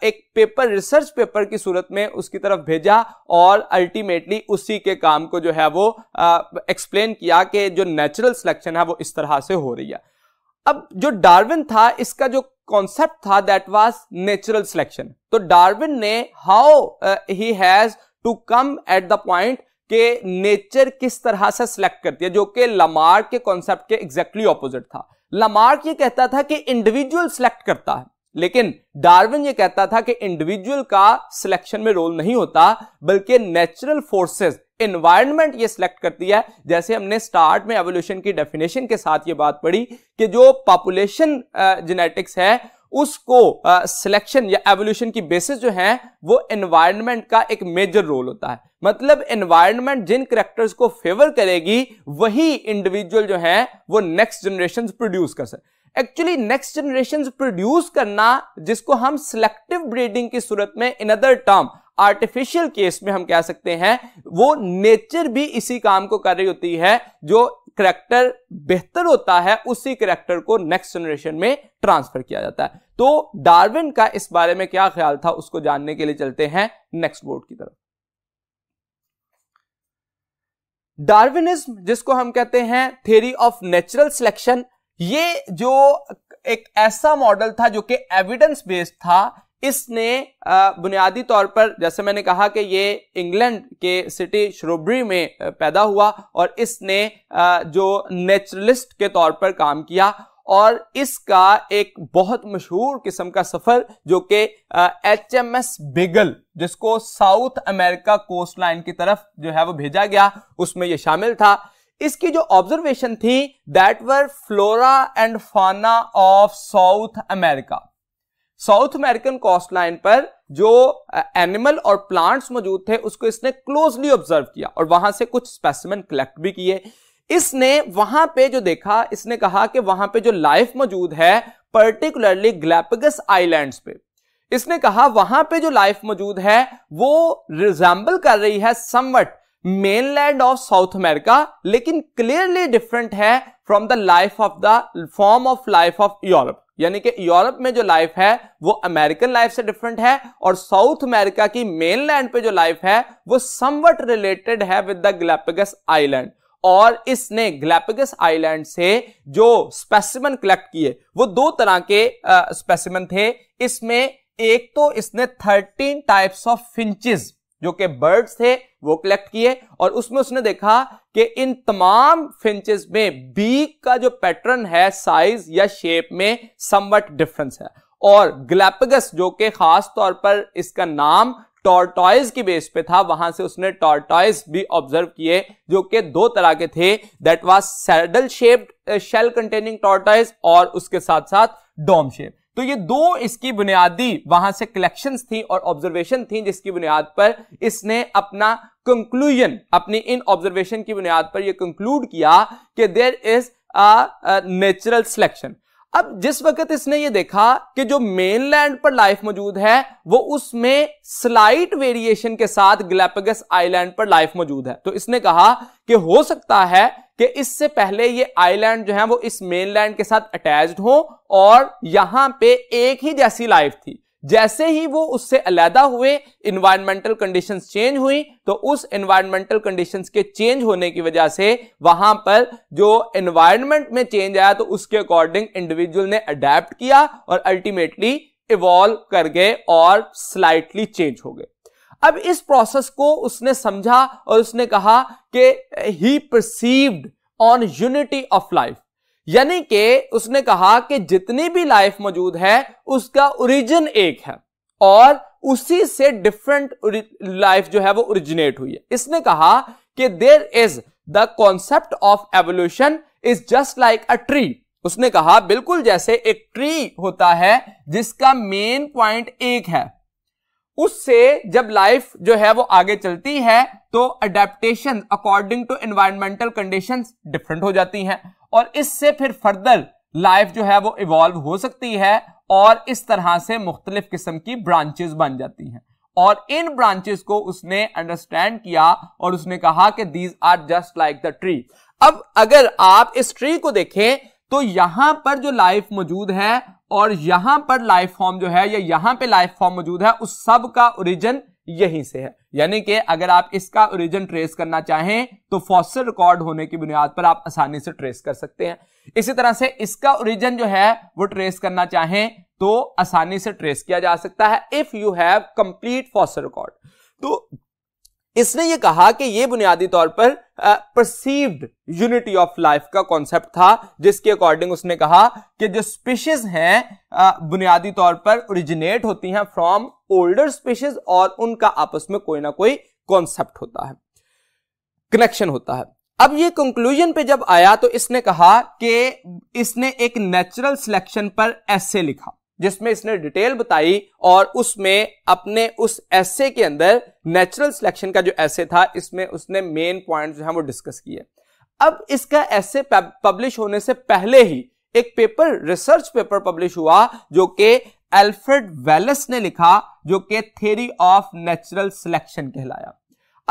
एक पेपर रिसर्च पेपर की सूरत में उसकी तरफ भेजा और अल्टीमेटली उसी के काम को जो है वो एक्सप्लेन किया कि जो नेचुरल सिलेक्शन है वो इस तरह से हो रही है अब जो डार्विन था इसका जो कॉन्सेप्ट था दैट वाज नेचुरल सिलेक्शन तो डार्विन ने how he has to come at the point कि नेचर किस तरह से सिलेक्ट करती है जो कि लमार के कॉन्सेप्ट के एग्जैक्टली ऑपोजिट था लमार्क ये कहता था कि इंडिविजुअल सिलेक्ट करता है लेकिन डार्विन ये कहता था कि इंडिविजुअल का सिलेक्शन में रोल नहीं होता बल्कि नेचुरल फोर्सेस एनवायरनमेंट ये सिलेक्ट करती है जैसे हमने स्टार्ट में एवोल्यूशन की डेफिनेशन के साथ ये बात पढ़ी कि जो पॉपुलेशन जेनेटिक्स है उसको सिलेक्शन या एवोल्यूशन की बेसिस जो है वो एनवायरनमेंट का एक मेजर रोल होता है मतलब एनवायरनमेंट जिन करेक्टर्स को फेवर करेगी वही इंडिविजुअल जो है वो नेक्स्ट जनरेशन प्रोड्यूस कर सकते एक्चुअली नेक्स्ट जनरेशन प्रोड्यूस करना जिसको हम सिलेक्टिव ब्रीडिंग की सूरत में in other term artificial case में हम कह सकते हैं वो नेचर भी इसी काम को कर रही होती है जो करेक्टर बेहतर होता है उसी करेक्टर को नेक्स्ट जनरेशन में ट्रांसफर किया जाता है तो डार्विन का इस बारे में क्या ख्याल था उसको जानने के लिए चलते हैं नेक्स्ट बोर्ड की तरफ डार्विनिज्म जिसको हम कहते हैं थ्योरी ऑफ नेचुरल सिलेक्शन ये जो एक ऐसा मॉडल था जो कि एविडेंस बेस्ड था इसने बुनियादी तौर पर जैसे मैंने कहा कि ये इंग्लैंड के सिटी श्रोबरी में पैदा हुआ और इसने जो नेचुरलिस्ट के तौर पर काम किया और इसका एक बहुत मशहूर किस्म का सफ़र जो कि एच एम एस बिगल जिसको साउथ अमेरिका कोस्ट लाइन की तरफ जो है वो भेजा गया उसमें ये शामिल था इसकी जो ऑब्जर्वेशन थी that were flora and fauna of South America South American coast line पर जो एनिमल और प्लांट्स मौजूद थे उसको इसने क्लोजली ऑब्जर्व किया और वहां से कुछ स्पेसिमेंट कलेक्ट भी किए इसने वहां पे जो देखा इसने कहा कि वहां पे जो लाइफ मौजूद है पर्टिकुलरली ग्लैपगस आइलैंड्स पे इसने कहा वहां पे जो लाइफ मौजूद है वो रिजेंबल कर रही है somewhat mainland of South America लेकिन क्लियरली डिफरेंट है from the life of the form of life of Europe यानी कि यूरोप में जो लाइफ है वो अमेरिकन लाइफ से डिफरेंट है और साउथ अमेरिका की मेनलैंड पे जो लाइफ है वो समवट रिलेटेड है विद द ग्लैपिगस आइलैंड और इसने ग्लैपिगस आइलैंड से जो स्पेसिमन कलेक्ट किए वो दो तरह के स्पेसिमन थे इसमें एक तो इसने थर्टीन टाइप्स ऑफ फिंचिस जो कि बर्ड्स थे वो कलेक्ट किए और उसमें उसने देखा कि इन तमाम फिंचेस में बीक का जो पैटर्न है साइज या शेप में समवट डिफरेंस है और ग्लैपगस जो के खास तौर पर इसका नाम टॉर्टॉइज की बेस पे था वहां से उसने टॉर्टॉइज भी ऑब्जर्व किए जो कि दो तरह के थे that was saddle shaped shell containing tortoise और उसके साथ साथ डोम शेप तो ये दो इसकी बुनियादी वहां से कलेक्शंस थी और ऑब्जर्वेशन थी जिसकी बुनियाद पर इसने अपना कंक्लूजन अपनी इन ऑब्जर्वेशन की बुनियाद पर ये कंक्लूड किया कि there is a natural selection अब जिस वक्त इसने ये देखा कि जो मेनलैंड पर लाइफ मौजूद है वो उसमें स्लाइट वेरिएशन के साथ ग्लैपगस आइलैंड पर लाइफ मौजूद है तो इसने कहा कि हो सकता है कि इससे पहले ये आइलैंड जो है वो इस मेनलैंड के साथ अटैच्ड हो और यहां पे एक ही जैसी लाइफ थी जैसे ही वो उससे अलहदा हुए इन्वायरमेंटल कंडीशंस चेंज हुई तो उस इन्वायरमेंटल कंडीशंस के चेंज होने की वजह से वहां पर जो इन्वायरमेंट में चेंज आया तो उसके अकॉर्डिंग इंडिविजुअल ने अडेप्ट किया और अल्टीमेटली इवॉल्व कर गए और स्लाइटली चेंज हो गए अब इस प्रोसेस को उसने समझा और उसने कहा कि he perceived on unity of life यानी कि उसने कहा कि जितनी भी लाइफ मौजूद है उसका ओरिजिन एक है और उसी से डिफरेंट लाइफ जो है वो ओरिजिनेट हुई है इसने कहा कि there is the concept of evolution is just like a tree उसने कहा बिल्कुल जैसे एक ट्री होता है जिसका मेन पॉइंट एक है उससे जब लाइफ जो है वो आगे चलती है तो adaptation according to environmental condition different हो जाती हैं और इससे फिर फर्दर लाइफ जो है वो इवॉल्व हो सकती है और इस तरह से मुख्तलिफ किस्म की ब्रांचेस बन जाती हैं और इन ब्रांचेस को उसने अंडरस्टैंड किया और उसने कहा कि these are just like the tree अब अगर आप इस ट्री को देखें तो यहां पर जो लाइफ मौजूद है और यहां पर लाइफ फॉर्म जो है या यहां पे लाइफ फॉर्म मौजूद है उस सब का ओरिजिन यहीं से है यानी कि अगर आप इसका ओरिजिन ट्रेस करना चाहें तो फॉसिल रिकॉर्ड होने की बुनियाद पर आप आसानी से ट्रेस कर सकते हैं इसी तरह से इसका ओरिजिन जो है वो ट्रेस करना चाहें तो आसानी से ट्रेस किया जा सकता है if you have complete fossil record तो इसने ये कहा कि ये बुनियादी तौर पर परसीव्ड यूनिटी ऑफ लाइफ का कॉन्सेप्ट था जिसके अकॉर्डिंग उसने कहा कि जो स्पीशीज हैं बुनियादी तौर पर ओरिजिनेट होती हैं फ्रॉम ओल्डर स्पीशीज और उनका आपस में कोई ना कोई कॉन्सेप्ट होता है कनेक्शन होता है अब ये कंक्लूजन पे जब आया तो इसने कहा कि इसने एक नेचुरल सिलेक्शन पर ऐसे लिखा जिसमें इसने डिटेल बताई और उसमें अपने उस ऐसे के अंदर नेचुरल सिलेक्शन का जो ऐसे था इसमें उसने मेन पॉइंट जो है वो डिस्कस किए अब इसका ऐसे पब्लिश होने से पहले ही एक पेपर रिसर्च पेपर पब्लिश हुआ जो कि एल्फ्रेड वेलस ने लिखा जो कि थेरी ऑफ नेचुरल सिलेक्शन कहलाया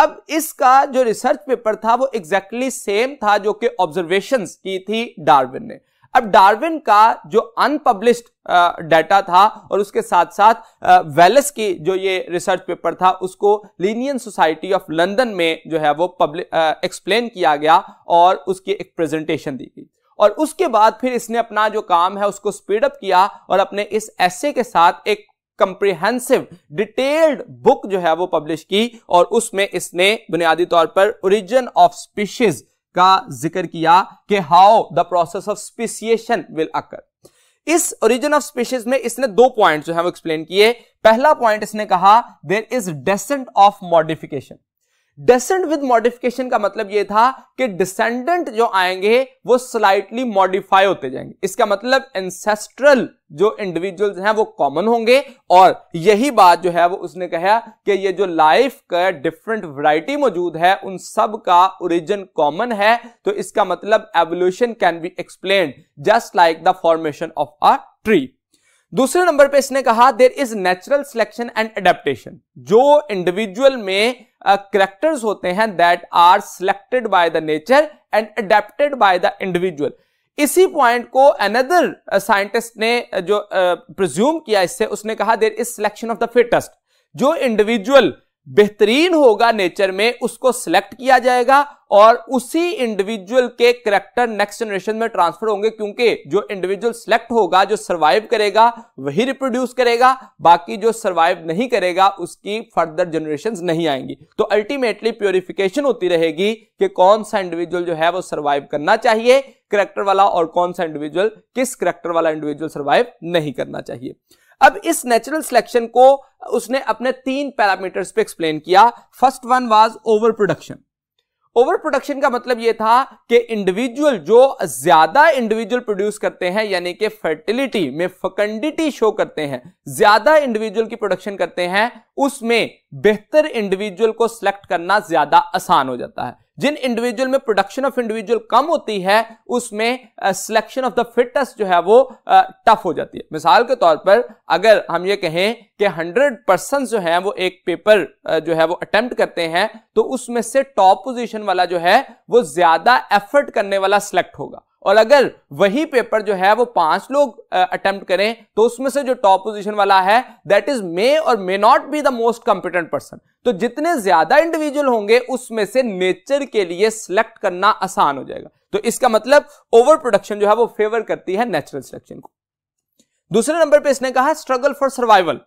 अब इसका जो रिसर्च पेपर था वो एग्जैक्टली exactly सेम था जो कि ऑब्जर्वेशंस की थी डार्विन ने अब डार्विन का जो अनपब्लिश्ड डाटा था और उसके साथ साथ वेलस की जो ये रिसर्च पेपर था उसको लीनियन सोसाइटी ऑफ लंदन में जो है वो पब्लिक एक्सप्लेन किया गया और उसकी एक प्रेजेंटेशन दी गई और उसके बाद फिर इसने अपना जो काम है उसको स्पीडअप किया और अपने इस ऐसे के साथ एक कंप्रिहेंसिव डिटेल्ड बुक जो है वो पब्लिश की और उसमें इसने बुनियादी तौर पर ओरिजिन ऑफ स्पीशीज का जिक्र किया कि how the process of speciation will occur इस ओरिजिन ऑफ स्पीशीज में इसने दो पॉइंट जो है वो एक्सप्लेन किए पहला पॉइंट इसने कहा there is descent of modification descent with modification का मतलब यह था कि डिसेंडेंट जो आएंगे वो स्लाइटली मॉडिफाई होते जाएंगे इसका मतलब एंसेस्ट्रल जो इंडिविजुअल्स हैं वो कॉमन होंगे और यही बात जो है वो उसने कहा कि ये जो लाइफ का डिफरेंट वैरायटी मौजूद है उन सब का ओरिजिन कॉमन है तो इसका मतलब evolution can be explain just like the formation of a tree दूसरे नंबर पे इसने कहा there is natural selection and adaptation जो इंडिविजुअल में करेक्टर्स uh, होते हैं that are selected by the nature and adapted by the individual इसी पॉइंट को अनदर साइंटिस्ट uh, ने uh, जो प्रिज्यूम किया इससे उसने कहा there is selection of the fittest जो इंडिविजुअल बेहतरीन होगा नेचर में उसको सिलेक्ट किया जाएगा और उसी इंडिविजुअल के करेक्टर नेक्स्ट जनरेशन में ट्रांसफर होंगे क्योंकि जो इंडिविजुअल सिलेक्ट होगा जो सर्वाइव करेगा वही रिप्रोड्यूस करेगा बाकी जो सर्वाइव नहीं करेगा उसकी फर्दर जनरेशन नहीं आएंगी तो अल्टीमेटली प्योरिफिकेशन होती रहेगी कि कौन सा इंडिविजुअल जो है वो सर्वाइव करना चाहिए करेक्टर वाला और कौन सा इंडिविजुअल किस करेक्टर वाला इंडिविजुअल सर्वाइव नहीं करना चाहिए अब इस नेचुरल सिलेक्शन को उसने अपने तीन पैरामीटर्स पे एक्सप्लेन किया first one was over production over production का मतलब यह था कि इंडिविजुअल जो ज्यादा इंडिविजुअल प्रोड्यूस करते हैं यानी कि फर्टिलिटी में फकंडिटी शो करते हैं ज्यादा इंडिविजुअल की प्रोडक्शन करते हैं उसमें बेहतर इंडिविजुअल को सिलेक्ट करना ज्यादा आसान हो जाता है जिन इंडिविजुअल में प्रोडक्शन ऑफ इंडिविजुअल कम होती है उसमें सिलेक्शन ऑफ द फिटेस्ट जो है वो टफ हो जाती है मिसाल के तौर पर अगर हम ये कहें कि 100 पर्सन जो है वो एक पेपर जो है वो अटेम्प्ट करते हैं तो उसमें से टॉप पोजीशन वाला जो है वो ज्यादा एफर्ट करने वाला सिलेक्ट होगा और अगर वही पेपर जो है वो पांच लोग अटेम्प्ट करें तो उसमें से जो टॉप पोजीशन वाला है दैट इज मे और may not be the most competent person तो जितने ज्यादा इंडिविजुअल होंगे उसमें से नेचर के लिए सिलेक्ट करना आसान हो जाएगा तो इसका मतलब ओवर प्रोडक्शन जो है वो फेवर करती है नेचुरल सिलेक्शन को दूसरे नंबर पर इसने कहा स्ट्रगल फॉर सर्वाइवल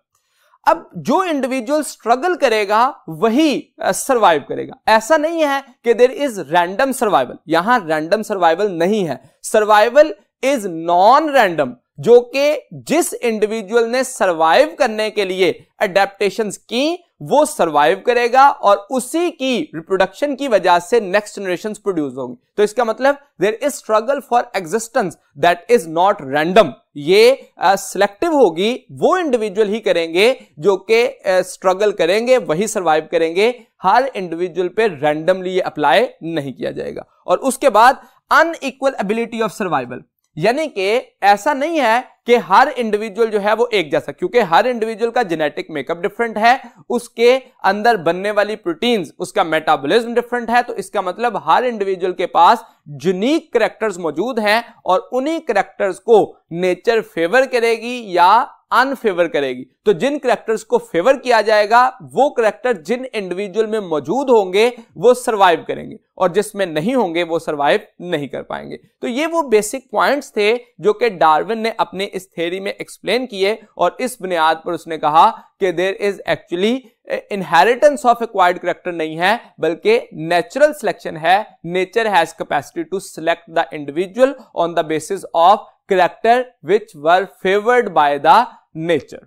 अब जो इंडिविजुअल स्ट्रगल करेगा वही सर्वाइव करेगा ऐसा नहीं है कि देर इज रैंडम सर्वाइवल यहां रैंडम सर्वाइवल नहीं है सर्वाइवल इज नॉन रैंडम जो कि जिस इंडिविजुअल ने सर्वाइव करने के लिए अडेप्टेशन की वो सर्वाइव करेगा और उसी की रिप्रोडक्शन की वजह से नेक्स्ट जनरेशन प्रोड्यूस होगी तो इसका मतलब there is struggle for existence that is not random ये सिलेक्टिव uh, होगी वो इंडिविजुअल ही करेंगे जो कि स्ट्रगल uh, करेंगे वही सर्वाइव करेंगे हर इंडिविजुअल पे रैंडमली ये अप्लाई नहीं किया जाएगा और उसके बाद अनइक्वल एबिलिटी ऑफ सर्वाइवल यानी कि ऐसा नहीं है कि हर इंडिविजुअल जो है वो एक जैसा क्योंकि हर इंडिविजुअल का जेनेटिक मेकअप डिफरेंट है उसके अंदर बनने वाली प्रोटीन्स उसका मेटाबॉलिज्म डिफरेंट है तो इसका मतलब हर इंडिविजुअल के पास यूनिक करेक्टर्स मौजूद हैं और उन्हीं करेक्टर्स को नेचर फेवर करेगी या अनफेवर करेगी तो जिन करेक्टर्स को फेवर किया जाएगा वो करेक्टर जिन इंडिविजुअल में मौजूद होंगे वो सर्वाइव करेंगे और जिसमें नहीं होंगे वो सर्वाइव नहीं कर पाएंगे तो ये वो बेसिक पॉइंट्स थे जो कि डार्विन ने अपने इस थेरी में एक्सप्लेन किए और इस बुनियाद पर उसने कहा कि there is actually inheritance of acquired character नहीं है बल्कि नेचुरल सिलेक्शन है nature has capacity to select the individual on the basis of character which were favoured by the nature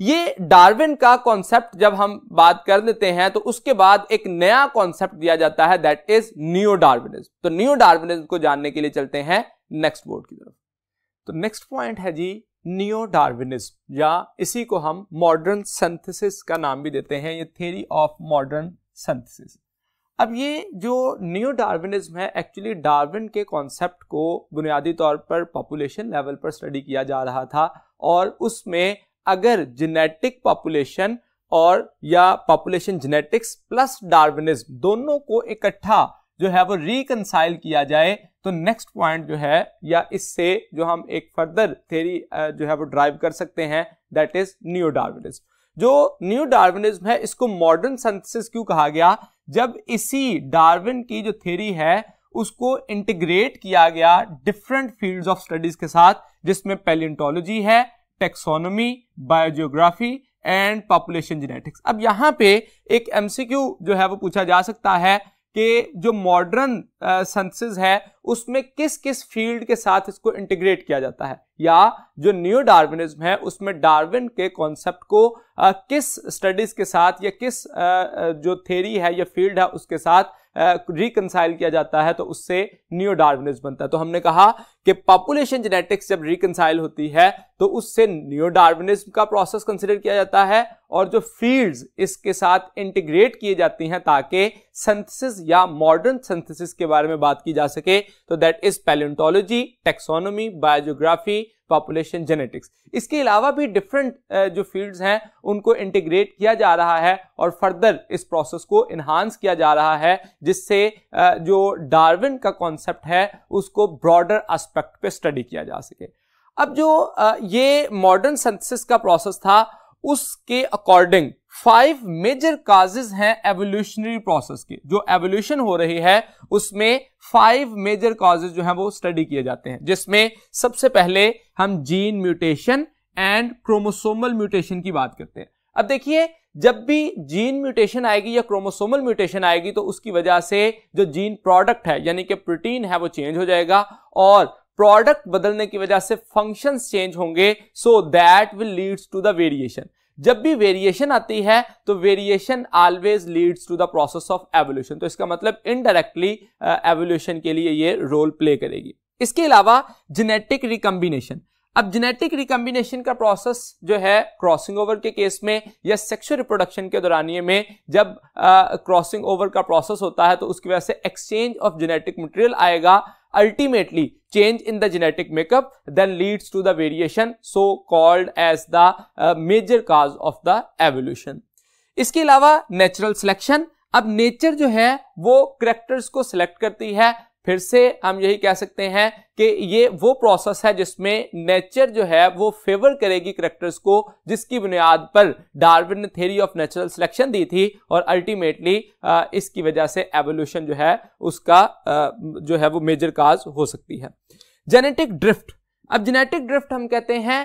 ये डार्विन का कॉन्सेप्ट जब हम बात कर लेते हैं तो उसके बाद एक नया कॉन्सेप्ट दिया जाता है दैट इज न्यू डार्विनिज्म तो न्यू डार्विनिज्म को जानने के लिए चलते हैं नेक्स्ट बोर्ड की तरफ तो नेक्स्ट पॉइंट है जी न्यू डार्विनिज्म या इसी को हम मॉडर्न संथेसिस का नाम भी देते हैं ये थ्योरी ऑफ मॉडर्न संथेसिस अब ये जो न्यू डार्विनिज्म है एक्चुअली डार्विन के कॉन्सेप्ट को बुनियादी तौर पर पॉपुलेशन लेवल पर स्टडी किया जा रहा था और उसमें अगर जेनेटिक पॉपुलेशन और या पॉपुलेशन जेनेटिक्स प्लस डार्विनिज्म दोनों को इकट्ठा जो है वो रिकनसाइल किया जाए तो नेक्स्ट पॉइंट जो है या इससे जो हम एक फर्दर थेरी जो है वो ड्राइव कर सकते हैं दैट इज न्यू डार्विनिज्म जो न्यू डार्विनिज्म है इसको मॉडर्न सेंथिस क्यों कहा गया जब इसी डार्विन की जो थेरी है उसको इंटीग्रेट किया गया डिफरेंट फील्ड्स ऑफ स्टडीज के साथ जिसमें पेलियंटोलॉजी है taxonomy biogeography and population genetics अब यहां पे एक एमसीक्यू जो है वो पूछा जा सकता है कि जो मॉडर्न सेंसेस uh, है उसमें किस किस फील्ड के साथ इसको इंटीग्रेट किया जाता है या जो न्यू डार्विनिज्म है उसमें डार्विन के कॉन्सेप्ट को uh, किस स्टडीज के साथ या किस uh, जो थेरी है या फील्ड है उसके साथ रिकनसाइल किया जाता है तो उससे न्यू डार्विनिज बनता है तो हमने कहा कि पॉपुलेशन जेनेटिक्स जब रिकनसाइल होती है तो उससे न्यूडार्विनिज्म का प्रोसेस कंसिडर किया जाता है और जो फील्ड्स इसके साथ इंटीग्रेट किए जाती हैं ताकि सिंथेसिस या मॉडर्न सिंथेसिस के बारे में बात की जा सके तो that is palaeontology taxonomy biogeography population genetics इसके अलावा भी डिफरेंट जो फील्ड्स हैं उनको इंटीग्रेट किया जा रहा है और फर्दर इस प्रोसेस को इन्हांस किया जा रहा है जिससे जो डार्विन का कॉन्सेप्ट है उसको ब्रॉडर आस्पेक्ट एस्पेक्ट पे स्टडी किया जा सके अब जो ये मॉडर्न सेंसिस का प्रोसेस था उसके अकॉर्डिंग फाइव मेजर काजेज हैं एवोल्यूशनरी प्रोसेस के जो एवोल्यूशन हो रही है उसमें फाइव मेजर काजेज जो हैं वो स्टडी किए जाते हैं जिसमें सबसे पहले हम gene mutation and chromosomal mutation की बात करते हैं अब देखिए जब भी जीन म्यूटेशन आएगी या क्रोमोसोमल म्यूटेशन आएगी तो उसकी वजह से जो जीन प्रोडक्ट है यानी कि प्रोटीन है वो चेंज हो जाएगा और प्रोडक्ट बदलने की वजह से फंक्शन चेंज होंगे so that will leads to the variation जब भी वेरिएशन आती है तो variation always leads to the process of evolution तो इसका मतलब इनडायरेक्टली एवोल्यूशन uh, के लिए ये रोल प्ले करेगी इसके अलावा जेनेटिक रिकम्बिनेशन अब जेनेटिक रिकम्बिनेशन का प्रोसेस जो है क्रॉसिंग ओवर के केस में या सेक्सुअल रिप्रोडक्शन के दौरानिए में जब क्रॉसिंग ओवर का प्रोसेस होता है तो उसकी वजह से एक्सचेंज ऑफ जेनेटिक मटेरियल आएगा ultimately change in the genetic makeup then leads to the variation so called as the major cause of the evolution इसके अलावा नेचुरल सिलेक्शन अब नेचर जो है वो करेक्टर्स को सिलेक्ट करती है फिर से हम यही कह सकते हैं कि ये वो प्रोसेस है जिसमें नेचर जो है वो फेवर करेगी करेक्टर्स को जिसकी बुनियाद पर डार्विन ने थेरी ऑफ नेचुरल सिलेक्शन दी थी और अल्टीमेटली इसकी वजह से एवोल्यूशन जो है उसका जो है वो मेजर काज हो सकती है जेनेटिक ड्रिफ्ट अब जेनेटिक ड्रिफ्ट हम कहते हैं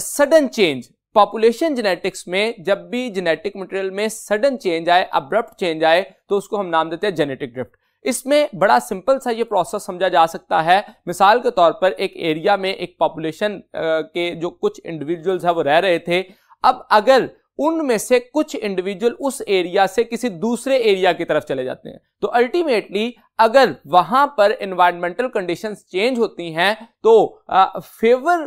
सडन चेंज पॉपुलेशन जेनेटिक्स में जब भी जेनेटिक मटेरियल में सडन चेंज आए अब्रप्ट चेंज आए तो उसको हम नाम देते हैं जेनेटिक ड्रिफ्ट इसमें बड़ा सिंपल सा ये प्रोसेस समझा जा सकता है मिसाल के तौर पर एक एरिया में एक पॉपुलेशन के जो कुछ इंडिविजुअल्स है वो रह रहे थे अब अगर उनमें से कुछ इंडिविजुअल उस एरिया से किसी दूसरे एरिया की तरफ चले जाते हैं तो अल्टीमेटली अगर वहां पर इन्वायरमेंटल कंडीशन चेंज होती हैं तो फेवर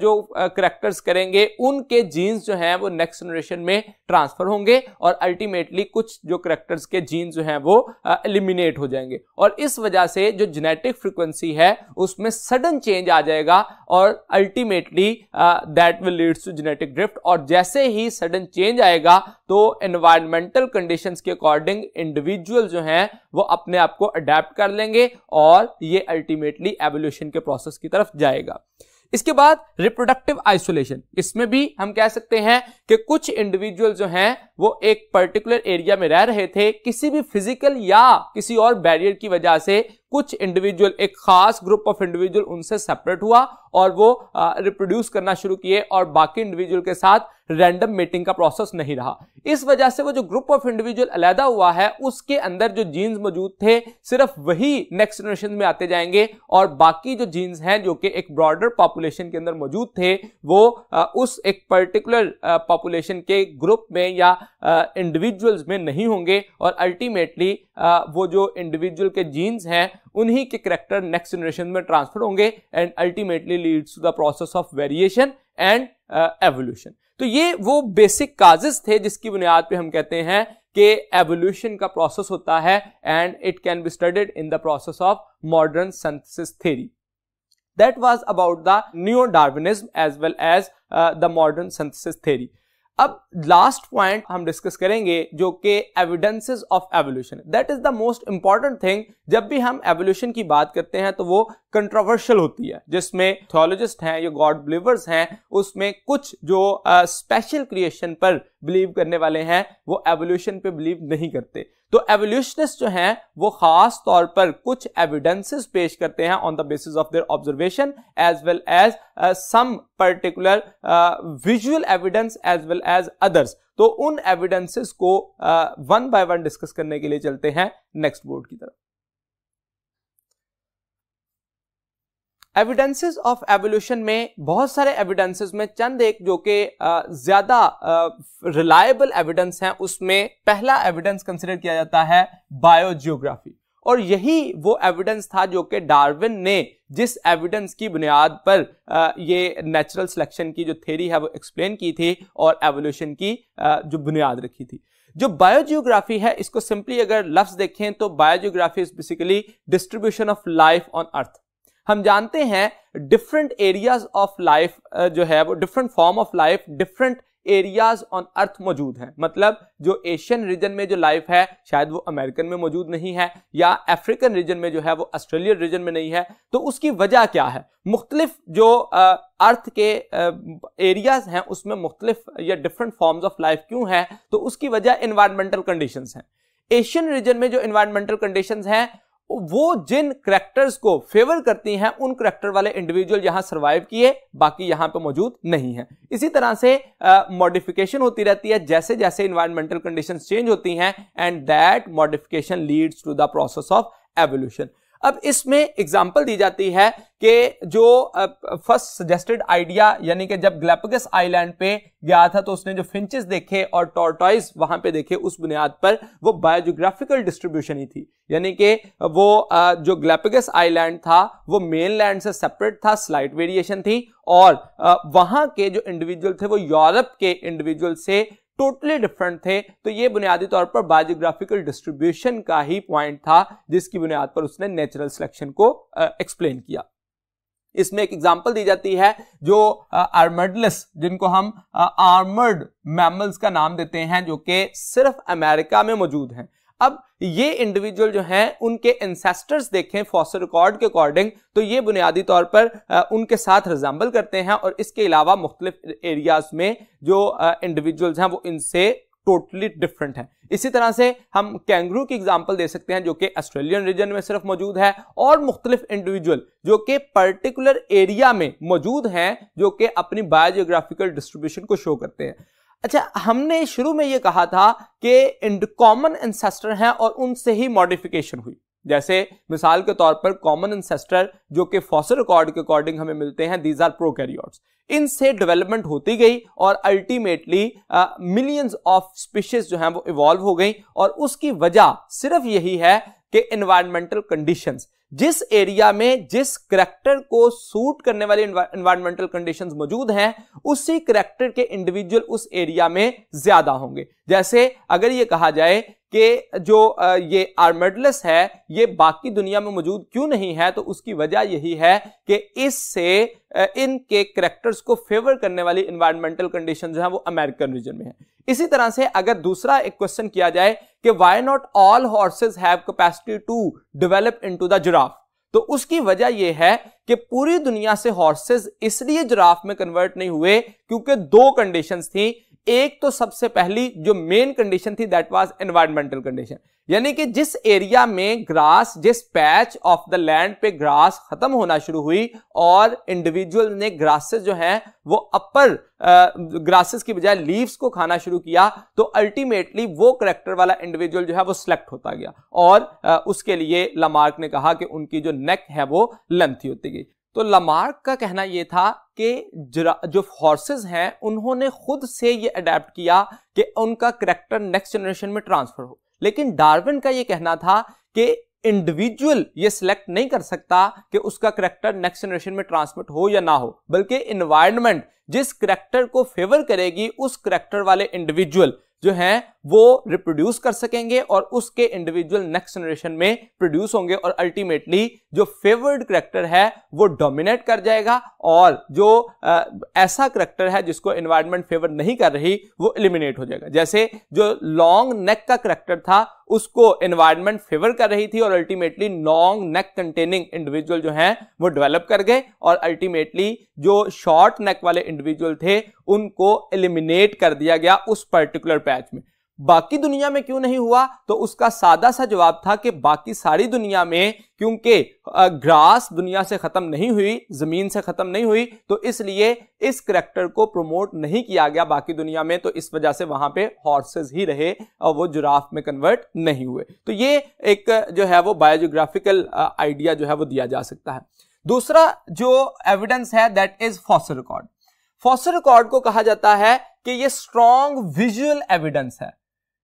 जो करेक्टर्स करेंगे उनके जीन्स जो हैं वो नेक्स्ट जनरेशन में ट्रांसफर होंगे और अल्टीमेटली कुछ जो करेक्टर्स के जीन्स जो हैं वो एलिमिनेट हो जाएंगे और इस वजह से जो जेनेटिक फ्रिक्वेंसी है उसमें सडन चेंज आ जाएगा और ultimately that will leads to genetic drift और जैसे ही सडन चेंज आएगा तो एनवायरमेंटल कंडीशन के अकॉर्डिंग इंडिविजुअल जो हैं वो अपने आप को अडेप्ट अडेप्ट कर लेंगे और ये अल्टीमेटली एवोल्यूशन के प्रोसेस की तरफ जाएगा इसके बाद रिप्रोडक्टिव आइसोलेशन इसमें भी हम कह सकते हैं कि कुछ इंडिविजुअल जो हैं वो एक पर्टिकुलर एरिया में रह रहे थे किसी भी फिजिकल या किसी और बैरियर की वजह से कुछ इंडिविजुअल एक खास ग्रुप ऑफ इंडिविजुअल उनसे सेपरेट हुआ और वो रिप्रोड्यूस करना शुरू किए और बाकी इंडिविजुअल के साथ रैंडम मीटिंग का प्रोसेस नहीं रहा इस वजह से वो जो ग्रुप ऑफ इंडिविजुअल अलहदा हुआ है उसके अंदर जो जीन्स मौजूद थे सिर्फ वही नेक्स्ट जनरेशन में आते जाएंगे और बाकी जो जीन्स हैं जो कि एक ब्रॉडर पॉपुलेशन के अंदर मौजूद थे वो उस एक पर्टिकुलर पॉपुलेशन के ग्रुप में या इंडिविजुअल्स में नहीं होंगे और अल्टीमेटली वो जो इंडिविजुअल के जीन्स हैं उन्हीं के करेक्टर नेक्स्ट जनरेशन में ट्रांसफर होंगे and ultimately leads to the process of variation and evolution तो ये वो बेसिक काजेस थे जिसकी बुनियाद पे हम कहते हैं कि एवोल्यूशन का प्रोसेस होता है and it can be studied in the process of modern synthesis theory that was about the neo darwinism as well as uh, the modern synthesis theory अब लास्ट पॉइंट हम डिस्कस करेंगे जो कि evidences of evolution that is the most important thing जब भी हम evolution की बात करते हैं तो वो कंट्रोवर्शियल होती है जिसमें थियोलॉजिस्ट हैं या गॉड बिलीवर्स हैं उसमें कुछ जो स्पेशल uh, क्रिएशन पर बिलीव करने वाले हैं वो एवोल्यूशन पे बिलीव नहीं करते तो एवोल्यूशनिस्ट जो हैं वो खास तौर पर कुछ एविडेंसेस पेश करते हैं on the basis of their observation as well as some particular visual evidence as well as others तो उन एविडेंसेस को वन बाय वन डिस्कस करने के लिए चलते हैं नेक्स्ट बोर्ड की तरफ एविडेंसेस ऑफ एवोल्यूशन में बहुत सारे एविडेंसेस में चंद एक जो कि ज़्यादा रिलायबल एविडेंस हैं उसमें पहला एविडेंस कंसिडर किया जाता है बायोजियोग्राफी और यही वो एविडेंस था जो कि डार्विन ने जिस एविडेंस की बुनियाद पर ये नेचुरल सिलेक्शन की जो थेरी है वो एक्सप्लेन की थी और एवोल्यूशन की जो बुनियाद रखी थी जो बायोजियोग्राफी है इसको सिंपली अगर लफ्ज देखें तो biogeography is basically distribution of life on earth हम जानते हैं डिफरेंट एरियाज ऑफ लाइफ जो है वो different form of life different areas on earth मौजूद हैं मतलब जो एशियन रीजन में जो लाइफ है शायद वो अमेरिकन में मौजूद नहीं है या अफ्रीकन रीजन में जो है वो ऑस्ट्रेलियन रीजन में नहीं है तो उसकी वजह क्या है मुख्तलिफ जो आ, अर्थ के एरियाज हैं उसमें मुख्तलिफ या डिफरेंट फॉर्म्स ऑफ लाइफ क्यों है तो उसकी वजह इन्वायरमेंटल कंडीशन हैं एशियन रीजन में जो इन्वायरमेंटल कंडीशन हैं वो जिन करेक्टर्स को फेवर करती हैं उन करेक्टर वाले इंडिविजुअल यहां सरवाइव किए बाकी यहां पे मौजूद नहीं है इसी तरह से मॉडिफिकेशन होती रहती है जैसे जैसे इन्वायरमेंटल कंडीशंस चेंज होती हैं and that modification leads to the process of evolution अब इसमें एग्जाम्पल दी जाती है कि जो फर्स्ट सजेस्टेड आइडिया यानी कि जब ग्लैपगस आइलैंड पे गया था तो उसने जो फिंचेस देखे और टॉर्टॉइज वहां पे देखे उस बुनियाद पर वो बायोजोग्राफिकल डिस्ट्रीब्यूशन ही थी यानी कि वो जो ग्लैपगस आइलैंड था वो मेन लैंड से सेपरेट था स्लाइट वेरिएशन थी और वहां के जो इंडिविजुअल थे वो यूरोप के इंडिविजुअल से टोटली डिफरेंट थे तो ये बुनियादी तौर पर बायोग्राफिकल डिस्ट्रीब्यूशन का ही पॉइंट था जिसकी बुनियाद पर उसने नेचुरल सिलेक्शन को एक्सप्लेन किया इसमें एक एग्जाम्पल दी जाती है जो आर्मडलेस जिनको हम आर्मर्ड मैमल्स का नाम देते हैं जो कि सिर्फ अमेरिका में मौजूद हैं अब ये इंडिविजुअल जो हैं उनके एंसेस्टर्स देखें फॉसर रिकॉर्ड के अकॉर्डिंग तो ये बुनियादी तौर पर आ, उनके साथ रिजाम्बल करते हैं और इसके अलावा मुख्तलिफ एरियाज में जो इंडिविजुअल्स हैं वो इनसे टोटली डिफरेंट है इसी तरह से हम कैंगरू की एग्जाम्पल दे सकते हैं जो कि ऑस्ट्रेलियन रीजन में सिर्फ मौजूद है और मुख्तलिफ इंडिविजुअल जो कि पर्टिकुलर एरिया में मौजूद हैं जो कि अपनी बायोजियोग्राफिकल डिस्ट्रीब्यूशन को शो करते हैं अच्छा हमने शुरू में ये कहा था कि कॉमन इंसेस्टर हैं और उनसे ही मॉडिफिकेशन हुई जैसे मिसाल के तौर पर कॉमन इंसेस्टर जो कि फॉसल रिकॉर्ड के अकॉर्डिंग हमें मिलते हैं दीज आर प्रोकैरियोट्स इनसे डेवलपमेंट होती गई और अल्टीमेटली मिलियंस ऑफ स्पीशीज जो हैं वो इवॉल्व हो गई और उसकी वजह सिर्फ यही है कि इन्वायरमेंटल कंडीशंस जिस एरिया में जिस करेक्टर को सूट करने वाले इन्वायरमेंटल कंडीशंस मौजूद हैं उसी करेक्टर के इंडिविजुअल उस एरिया में ज्यादा होंगे जैसे अगर ये कहा जाए कि जो ये आर्मेडलेस है ये बाकी दुनिया में मौजूद क्यों नहीं है तो उसकी वजह यही है कि इससे इनके करेक्टर्स को फेवर करने वाली इन्वायरमेंटल कंडीशन जो है वो अमेरिकन रीजन में है इसी तरह से अगर दूसरा एक क्वेश्चन किया जाए कि why not all horses have capacity to develop into the giraffe तो उसकी वजह यह है कि पूरी दुनिया से हॉर्सेज इसलिए जुराफ में कन्वर्ट नहीं हुए क्योंकि दो कंडीशंस थी एक तो सबसे पहली जो मेन कंडीशन थी दैट वाज एनवायरमेंटल कंडीशन यानी कि जिस एरिया में ग्रास जिस पैच ऑफ द लैंड पे ग्रास खत्म होना शुरू हुई और इंडिविजुअल ने ग्रासेस जो हैं वो अपर ग्रासेस की बजाय लीव्स को खाना शुरू किया तो अल्टीमेटली वो करेक्टर वाला इंडिविजुअल जो है वो सिलेक्ट होता गया और आ, उसके लिए लमार्क ने कहा कि उनकी जो नेक है वो लेंथी होती गई तो लमार्क का कहना यह था कि जो फोर्सेस हैं उन्होंने खुद से ये अडेप्ट किया कि उनका करेक्टर नेक्स्ट जनरेशन में ट्रांसफर हो लेकिन डार्विन का ये कहना था कि इंडिविजुअल ये सिलेक्ट नहीं कर सकता कि उसका करेक्टर नेक्स्ट जनरेशन में ट्रांसमिट हो या ना हो बल्कि इन्वायरमेंट जिस करेक्टर को फेवर करेगी उस करेक्टर वाले इंडिविजुअल जो हैं वो रिप्रोड्यूस कर सकेंगे और उसके इंडिविजुअल नेक्स्ट जनरेशन में प्रोड्यूस होंगे और अल्टीमेटली जो फेवर्ड करेक्टर है वो डोमिनेट कर जाएगा और जो आ, ऐसा करेक्टर है जिसको इन्वायरमेंट फेवर नहीं कर रही वो एलिमिनेट हो जाएगा जैसे जो लॉन्ग नेक का करेक्टर था उसको एनवायरनमेंट फेवर कर रही थी और ultimately long neck containing individual जो हैं वो डेवलप कर गए और अल्टीमेटली जो शॉर्ट नेक वाले इंडिविजुअल थे उनको एलिमिनेट कर दिया गया उस पर्टिकुलर पैच में बाकी दुनिया में क्यों नहीं हुआ तो उसका सादा सा जवाब था कि बाकी सारी दुनिया में क्योंकि ग्रास दुनिया से ख़त्म नहीं हुई ज़मीन से ख़त्म नहीं हुई तो इसलिए इस करेक्टर को प्रमोट नहीं किया गया बाकी दुनिया में तो इस वजह से वहां पे हॉर्सेस ही रहे और वो जुराफ में कन्वर्ट नहीं हुए तो ये एक जो है वो बायोजोग्राफिकल आइडिया जो है वो दिया जा सकता है दूसरा जो एविडेंस है that is fossil record fossil record को कहा जाता है कि ये स्ट्रॉन्ग विजुअल एविडेंस है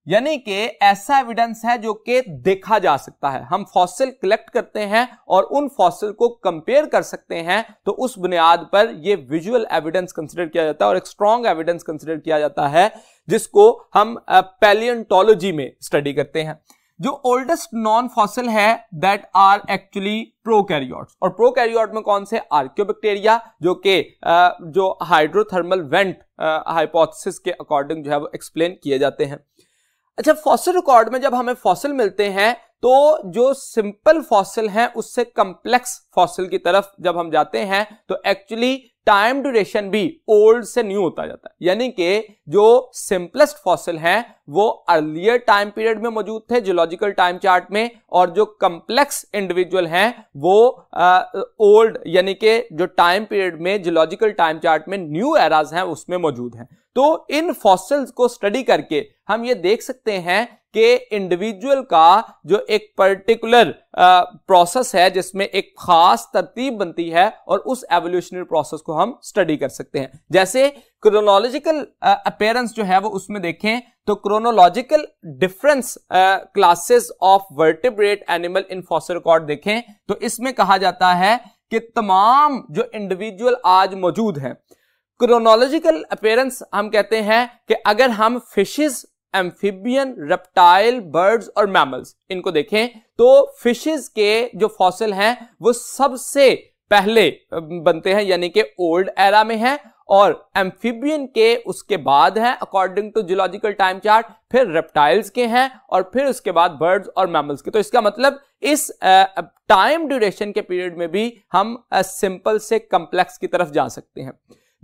यानी कि ऐसा एविडेंस है जो कि देखा जा सकता है हम फॉसिल कलेक्ट करते हैं और उन फॉसिल को कंपेयर कर सकते हैं तो उस बुनियाद पर ये विजुअल एविडेंस कंसिडर किया जाता है और एक स्ट्रॉन्ग एविडेंस कंसिडर किया जाता है जिसको हम पैलियंटोलॉजी में स्टडी करते हैं जो ओल्डेस्ट नॉन फॉसिल है दैट आर एक्चुअली प्रोकैरियोट्स और प्रोकैरियोट में कौन से आर्क्योबैक्टीरिया जो कि जो हाइड्रोथर्मल वेंट हाइपोथेसिस के अकॉर्डिंग जो है वो एक्सप्लेन किए जाते हैं अच्छा फॉसिल रिकॉर्ड में जब हमें फॉसिल मिलते हैं तो जो सिंपल फॉसिल है उससे कंप्लेक्स फॉसिल की तरफ जब हम जाते हैं तो एक्चुअली टाइम ड्यूरेशन भी ओल्ड से न्यू होता जाता है यानी कि जो सिंपलेस्ट फॉसिल हैं वो अर्लियर टाइम पीरियड में मौजूद थे जियोलॉजिकल टाइम चार्ट में और जो कंप्लेक्स इंडिविजुअल हैं वो ओल्ड यानी कि जो टाइम पीरियड में जियोलॉजिकल टाइम चार्ट में न्यू एराज हैं उसमें मौजूद हैं तो इन फॉसिल्स को स्टडी करके हम ये देख सकते हैं कि इंडिविजुअल का जो एक पर्टिकुलर प्रोसेस है जिसमें एक खास तरतीब बनती है और उस एवोल्यूशनरी प्रोसेस को हम स्टडी कर सकते हैं जैसे क्रोनोलॉजिकल अपेयरेंस जो है वो उसमें देखें तो chronological difference classes of vertebrate animal in record देखें तो इसमें कहा जाता है कि तमाम जो इंडिविजुअल आज मौजूद हैं क्रोनोलॉजिकल अपेयरेंस हम कहते हैं कि अगर हम फिशेस एम्फिबियन रेप्टाइल बर्ड्स और मैमल्स इनको देखें तो फिशेस के जो फॉसिल हैं वो सबसे पहले बनते हैं यानी कि ओल्ड एरा में हैं और एम्फिबियन के उसके बाद हैं according to geological time chart फिर रेप्टाइल्स के हैं और फिर उसके बाद बर्ड्स और मैमल्स के तो इसका मतलब इस टाइम ड्यूरेशन के पीरियड में भी हम सिंपल से कंप्लेक्स की तरफ जा सकते हैं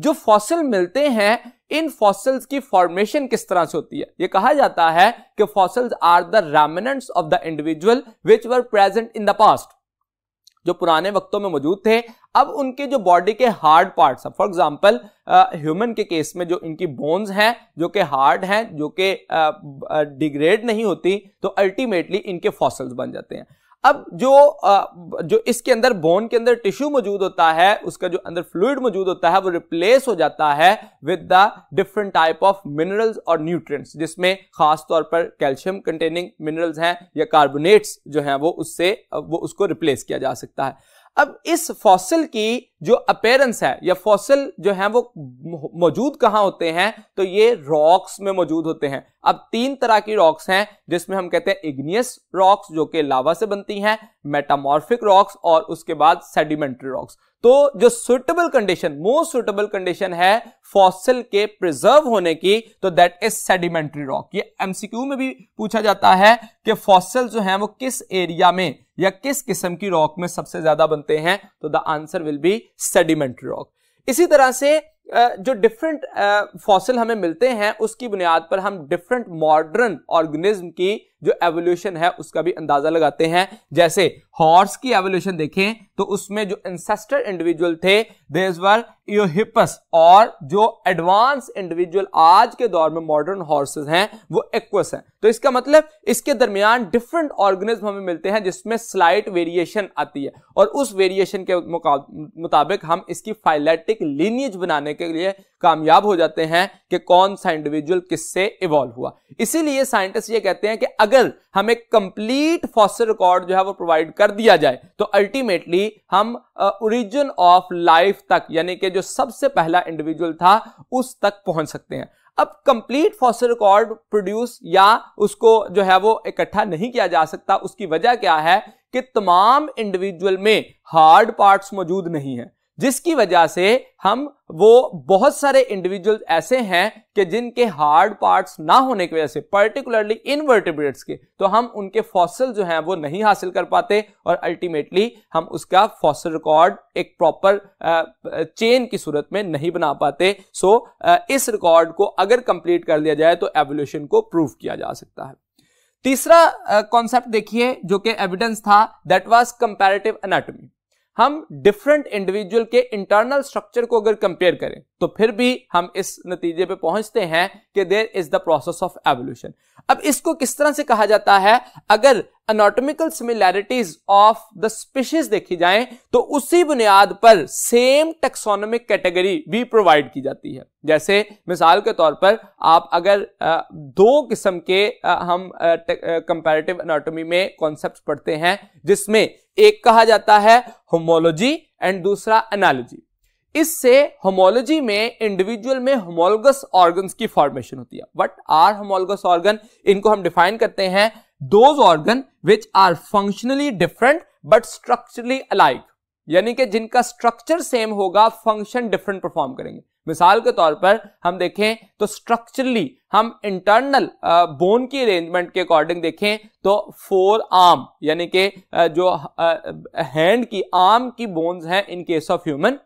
जो फॉसिल मिलते हैं इन फॉसिल्स की फॉर्मेशन किस तरह से होती है ये कहा जाता है कि fossils are the remnants of the individual which were present in the past जो पुराने वक्तों में मौजूद थे अब उनके जो बॉडी के hard parts for example human के केस में जो इनकी बोन्स हैं जो कि हार्ड हैं जो कि डिग्रेड नहीं होती तो अल्टीमेटली इनके फॉसल्स बन जाते हैं अब जो जो इसके अंदर बोन के अंदर टिश्यू मौजूद होता है उसका जो अंदर फ्लूड मौजूद होता है वो रिप्लेस हो जाता है with the different type of minerals और न्यूट्रिएंट्स जिसमें खास तौर पर कैल्शियम कंटेनिंग मिनरल्स हैं या कार्बोनेट्स जो हैं वो उससे वो उसको रिप्लेस किया जा सकता है अब इस फॉसिल की जो अपेयरेंस है या फॉसिल जो है वो मौजूद कहाँ होते हैं तो ये रॉक्स में मौजूद होते हैं अब तीन तरह की रॉक्स हैं जिसमें हम कहते हैं इग्नियस रॉक्स जो कि लावा से बनती हैं मेटामॉर्फिक रॉक्स और उसके बाद सेडिमेंट्री रॉक्स तो जो suitable condition most suitable condition है फॉसिल के प्रिजर्व होने की तो दैट इज सेडिमेंट्री रॉक ये एमसीक्यू में भी पूछा जाता है कि फॉसिल जो है वो किस एरिया में या किस किस्म की रॉक में सबसे ज्यादा बनते हैं तो the answer will be sediment rock इसी तरह से जो डिफरेंट फॉसिल हमें मिलते हैं उसकी बुनियाद पर हम डिफरेंट मॉडर्न ऑर्गेनिज्म की जो एवोल्यूशन है उसका भी अंदाजा लगाते हैं जैसे हॉर्स की एवोल्यूशन देखें तो उसमें जो इंसेस्टर इंडिविजुअल थे देशवर योहिपस और जो एडवांस इंडिविजुअल आज के दौर में मॉडर्न हॉर्सेस हैं वो एक्वस हैं तो इसका मतलब इसके दरमियान डिफरेंट ऑर्गेनिज्म हमें मिलते हैं जिसमें स्लाइट वेरिएशन आती है और उस वेरिएशन के मुताबिक हम इसकी फाइलेटिक लीनियज बनाने के लिए कामयाब हो जाते हैं कि कौन सा इंडिविजुअल किससे इवॉल्व हुआ इसीलिए साइंटिस्ट ये कहते हैं कि अगर हमें कंप्लीट फॉसिल रिकॉर्ड जो है वो प्रोवाइड कर दिया जाए तो अल्टीमेटली हम ओरिजिन ऑफ लाइफ तक यानी कि जो सबसे पहला इंडिविजुअल था उस तक पहुंच सकते हैं अब कंप्लीट फॉसिल रिकॉर्ड प्रोड्यूस या उसको जो है वो इकट्ठा नहीं किया जा सकता उसकी वजह क्या है कि तमाम इंडिविजुअल में हार्ड पार्ट्स मौजूद नहीं है जिसकी वजह से हम वो बहुत सारे इंडिविजुअल ऐसे हैं कि जिनके हार्ड पार्ट्स ना होने की वजह से पर्टिकुलरली इनवर्टिब्रेट्स के तो हम उनके फॉसल जो हैं वो नहीं हासिल कर पाते और अल्टीमेटली हम उसका फॉसल रिकॉर्ड एक प्रॉपर चेन की सूरत में नहीं बना पाते सो आ, इस रिकॉर्ड को अगर कंप्लीट कर लिया जाए तो एवोल्यूशन को प्रूव किया जा सकता है तीसरा कॉन्सेप्ट देखिए जो कि एविडेंस था दैट वाज कंपैरेटिव एनाटॉमी हम डिफरेंट इंडिविजुअल के इंटरनल स्ट्रक्चर को अगर कंपेयर करें तो फिर भी हम इस नतीजे पे पहुंचते हैं कि there is the process of evolution अब इसको किस तरह से कहा जाता है अगर anatomical similarities of the species देखी जाए तो उसी बुनियाद पर सेम टेक्सोनोमिक कैटेगरी भी प्रोवाइड की जाती है जैसे मिसाल के तौर पर आप अगर दो किस्म के हम कंपैरेटिव एनाटॉमी में कॉन्सेप्ट पढ़ते हैं जिसमें एक कहा जाता है होमोलॉजी एंड दूसरा एनालॉजी इससे होमोलॉजी में इंडिविजुअल में होमोलगस ऑर्गन्स की फॉर्मेशन होती है वट आर होमोलगस ऑर्गन इनको हम डिफाइन करते हैं those organ which are functionally different but structurally alike यानी कि जिनका स्ट्रक्चर सेम होगा फंक्शन डिफरेंट परफॉर्म करेंगे मिसाल के तौर पर हम देखें तो स्ट्रक्चरली हम इंटरनल बोन की अरेंजमेंट के अकॉर्डिंग देखें तो फोर आर्म यानी कि जो हैंड की आर्म की बोन्स हैं in case of human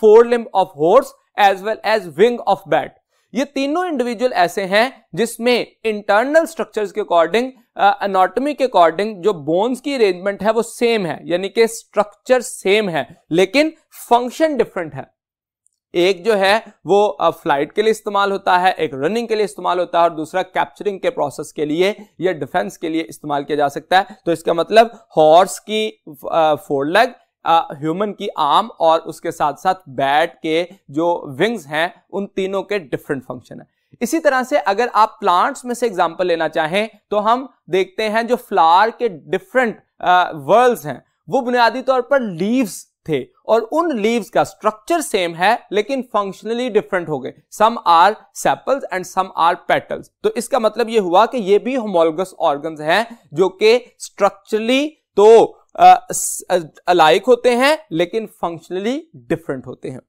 fore limb of horse as well as wing of bat ये तीनों इंडिविजुअल ऐसे हैं जिसमें इंटरनल स्ट्रक्चर्स के अकॉर्डिंग एनाटॉमी uh, के अकॉर्डिंग जो बोन्स की अरेंजमेंट है वो सेम है यानी कि स्ट्रक्चर सेम है लेकिन फंक्शन डिफरेंट है एक जो है वो फ्लाइट uh, के लिए इस्तेमाल होता है एक रनिंग के लिए इस्तेमाल होता है और दूसरा कैप्चरिंग के प्रोसेस के लिए या डिफेंस के लिए इस्तेमाल किया जा सकता है तो इसका मतलब हॉर्स की फोर uh, लेग ह्यूमन की आर्म और उसके साथ साथ बैट के जो विंग्स हैं उन तीनों के डिफरेंट फंक्शन है इसी तरह से अगर आप प्लांट्स में से एग्जाम्पल लेना चाहें तो हम देखते हैं जो फ्लावर के डिफरेंट वर्ल्ड हैं वो बुनियादी तौर पर लीव्स थे और उन लीव्स का स्ट्रक्चर सेम है लेकिन फंक्शनली डिफरेंट हो गए some are sepals and some are petals तो इसका मतलब ये हुआ कि ये भी होमोलगस ऑर्गन्स हैं जो कि स्ट्रक्चरली तो अलाइक होते हैं लेकिन फंक्शनली डिफरेंट होते हैं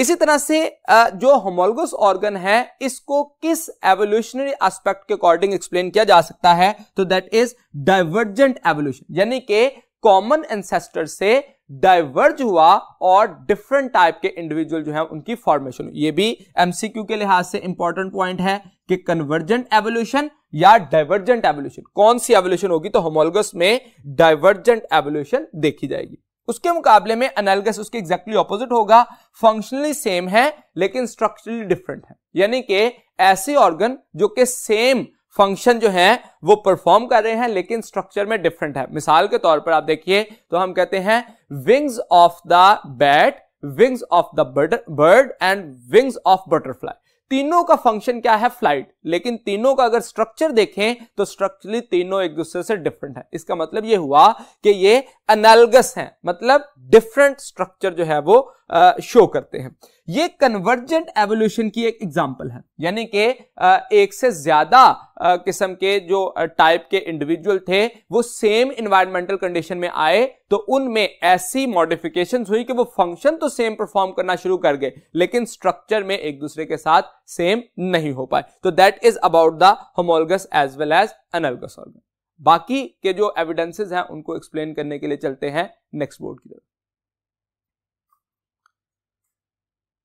इसी तरह से जो होमोलगस ऑर्गन है इसको किस एवोल्यूशनरी एस्पेक्ट के अकॉर्डिंग एक्सप्लेन किया जा सकता है तो दैट इज डाइवर्जेंट एवोल्यूशन यानी कि कॉमन एंसेस्टर से डाइवर्ज हुआ और डिफरेंट टाइप के इंडिविजुअल जो है उनकी फॉर्मेशन ये भी एमसीक्यू के लिहाज से इंपॉर्टेंट पॉइंट है कि कन्वर्जेंट एवोल्यूशन या डाइवर्जेंट एवोल्यूशन कौन सी एवोल्यूशन होगी तो होमोलगस में डाइवर्जेंट एवोल्यूशन देखी जाएगी उसके मुकाबले में एनालगस उसके एग्जैक्टली ऑपोजिट होगा फंक्शनली सेम है लेकिन स्ट्रक्चरली डिफरेंट है यानी कि ऐसे ऑर्गन जो कि सेम फंक्शन जो है वो परफॉर्म कर रहे हैं लेकिन स्ट्रक्चर में डिफरेंट है मिसाल के तौर पर आप देखिए तो हम कहते हैं wings of the bat wings of the bird and wings of butterfly तीनों का फंक्शन क्या है फ्लाइट लेकिन तीनों का अगर स्ट्रक्चर देखें तो स्ट्रक्चरली तीनों एक दूसरे से डिफरेंट है इसका मतलब ये हुआ कि ये अनालगस हैं मतलब डिफरेंट स्ट्रक्चर जो है वो शो करते हैं ये कन्वर्जेंट एवोल्यूशन की एक एग्जाम्पल है यानी कि एक से ज्यादा किस्म के जो टाइप के इंडिविजुअल थे वो सेम इन्वायरमेंटल कंडीशन में आए तो उनमें ऐसी मॉडिफिकेशन हुई कि वो फंक्शन तो सेम परफॉर्म करना शुरू कर गए लेकिन स्ट्रक्चर में एक दूसरे के साथ सेम नहीं हो पाए तो that is about the homologous as well as analogous organ बाकी के जो एविडेंसेज हैं उनको एक्सप्लेन करने के लिए चलते हैं नेक्स्ट बोर्ड की तरफ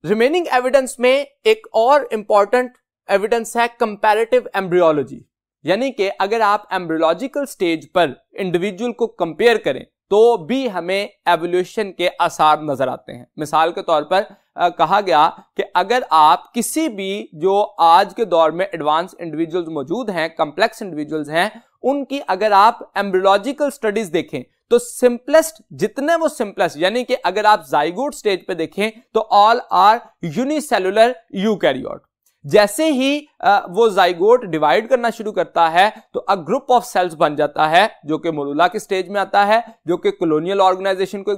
रिमेनिंग एविडेंस में एक और इंपॉर्टेंट एविडेंस है कंपैरेटिव एम्ब्रियोलॉजी यानी कि अगर आप एम्ब्रियोलॉजिकल स्टेज पर इंडिविजुअल को कंपेयर करें तो भी हमें एवोल्यूशन के आसार नजर आते हैं मिसाल के तौर पर आ, कहा गया कि अगर आप किसी भी जो आज के दौर में एडवांस इंडिविजुअल्स मौजूद हैं कंप्लेक्स इंडिविजुअल्स हैं उनकी अगर आप एम्ब्रियोलॉजिकल स्टडीज देखें तो सिंपलेस्ट जितने वो सिंपलेस्ट यानी कि अगर आप जाइगोट स्टेज पे देखें तो ऑल आर यूनिसेलुलर यूकैरियोट जैसे ही वो जाइगोट डिवाइड करना शुरू करता है तो अ ग्रुप ऑफ सेल्स बन जाता है जो कि मोरूला के स्टेज में आता है जो कि कॉलोनियल ऑर्गेनाइजेशन को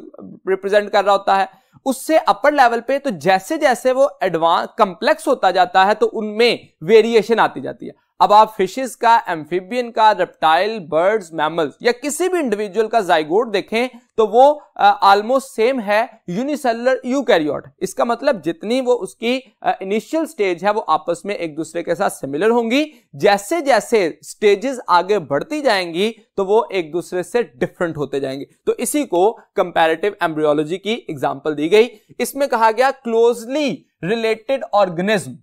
रिप्रेजेंट कर रहा होता है उससे अपर लेवल पे तो जैसे जैसे वो एडवांस कंप्लेक्स होता जाता है तो उनमें वेरिएशन आती जाती है अब आप फिशेस का एम्फिबियन का रेप्टाइल बर्ड्स मैमल्स या किसी भी इंडिविजुअल का जाइगोड देखें तो वो ऑलमोस्ट सेम है यूनिसेलर यूकैरियोट इसका मतलब जितनी वो उसकी इनिशियल स्टेज है वो आपस में एक दूसरे के साथ सिमिलर होंगी जैसे जैसे स्टेजेस आगे बढ़ती जाएंगी तो वो एक दूसरे से डिफरेंट होते जाएंगे तो इसी को कंपेरेटिव एम्ब्रियोलॉजी की एग्जाम्पल दी गई इसमें कहा गया closely related organism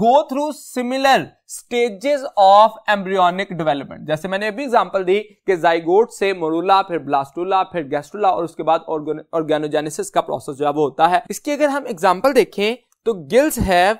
go through similar stages of embryonic development जैसे मैंने अभी एग्जांपल दी कि जाइगोट से मोरूला फिर ब्लास्टूला फिर गैस्ट्रोला और उसके बाद ऑर्गेनोजेनेसिस का प्रोसेस जो है वो होता है इसकी अगर हम एग्जाम्पल देखें तो gills have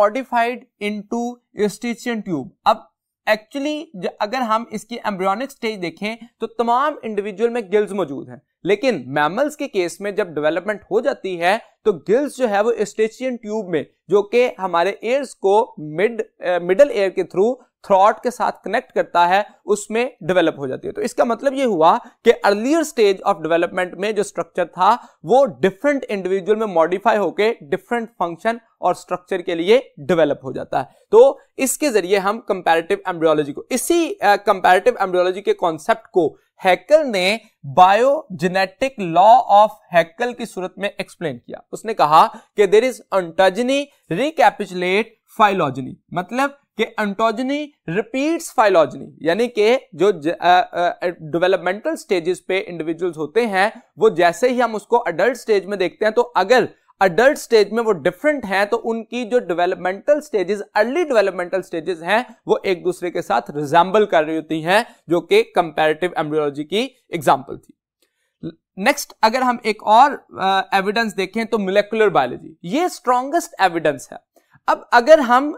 modified into eustachian tube अब एक्चुअली अगर हम इसकी एम्ब्रियोनिक स्टेज देखें तो तमाम इंडिविजुअल में गिल्स मौजूद हैं लेकिन मैमल्स के केस में जब डेवलपमेंट हो जाती है तो गिल्स जो है वो स्टेचियन ट्यूब में जो कि हमारे एयर्स को मिड मिडल एयर के थ्रू थ्रॉट के साथ कनेक्ट करता है उसमें डेवलप हो जाती है तो इसका मतलब ये हुआ कि अर्लियर स्टेज ऑफ डेवलपमेंट में जो स्ट्रक्चर था वो डिफरेंट इंडिविजुअल में मॉडिफाई होकर डिफरेंट फंक्शन और स्ट्रक्चर के लिए डेवलप हो जाता है तो इसके जरिए हम कंपैरेटिव एम्ब्रियोलॉजी को इसी कंपैरेटिव uh, एम्ब्रियोलॉजी के कॉन्सेप्ट को हैकल ने बायोजेनेटिक लॉ ऑफ हैकल की सूरत में एक्सप्लेन किया उसने कहा कि there is ontogeny recapitulate phylogeny मतलब कि एंटोजनी रिपीट्स फाइलोजनी यानी कि जो डेवलपमेंटल स्टेजेस पे इंडिविजुअल्स होते हैं वो जैसे ही हम उसको अडल्ट स्टेज में देखते हैं तो अगर अडल्ट स्टेज में वो डिफरेंट हैं तो उनकी जो developmental stages early developmental stages हैं वो एक दूसरे के साथ रिजेंबल कर रही होती हैं जो कि कंपेरेटिव एम्ब्रियोलॉजी की एग्जाम्पल थी नेक्स्ट अगर हम एक और एविडेंस uh, देखें तो मोलिकुलर बायोलॉजी ये स्ट्रॉन्गेस्ट एविडेंस है अब अगर हम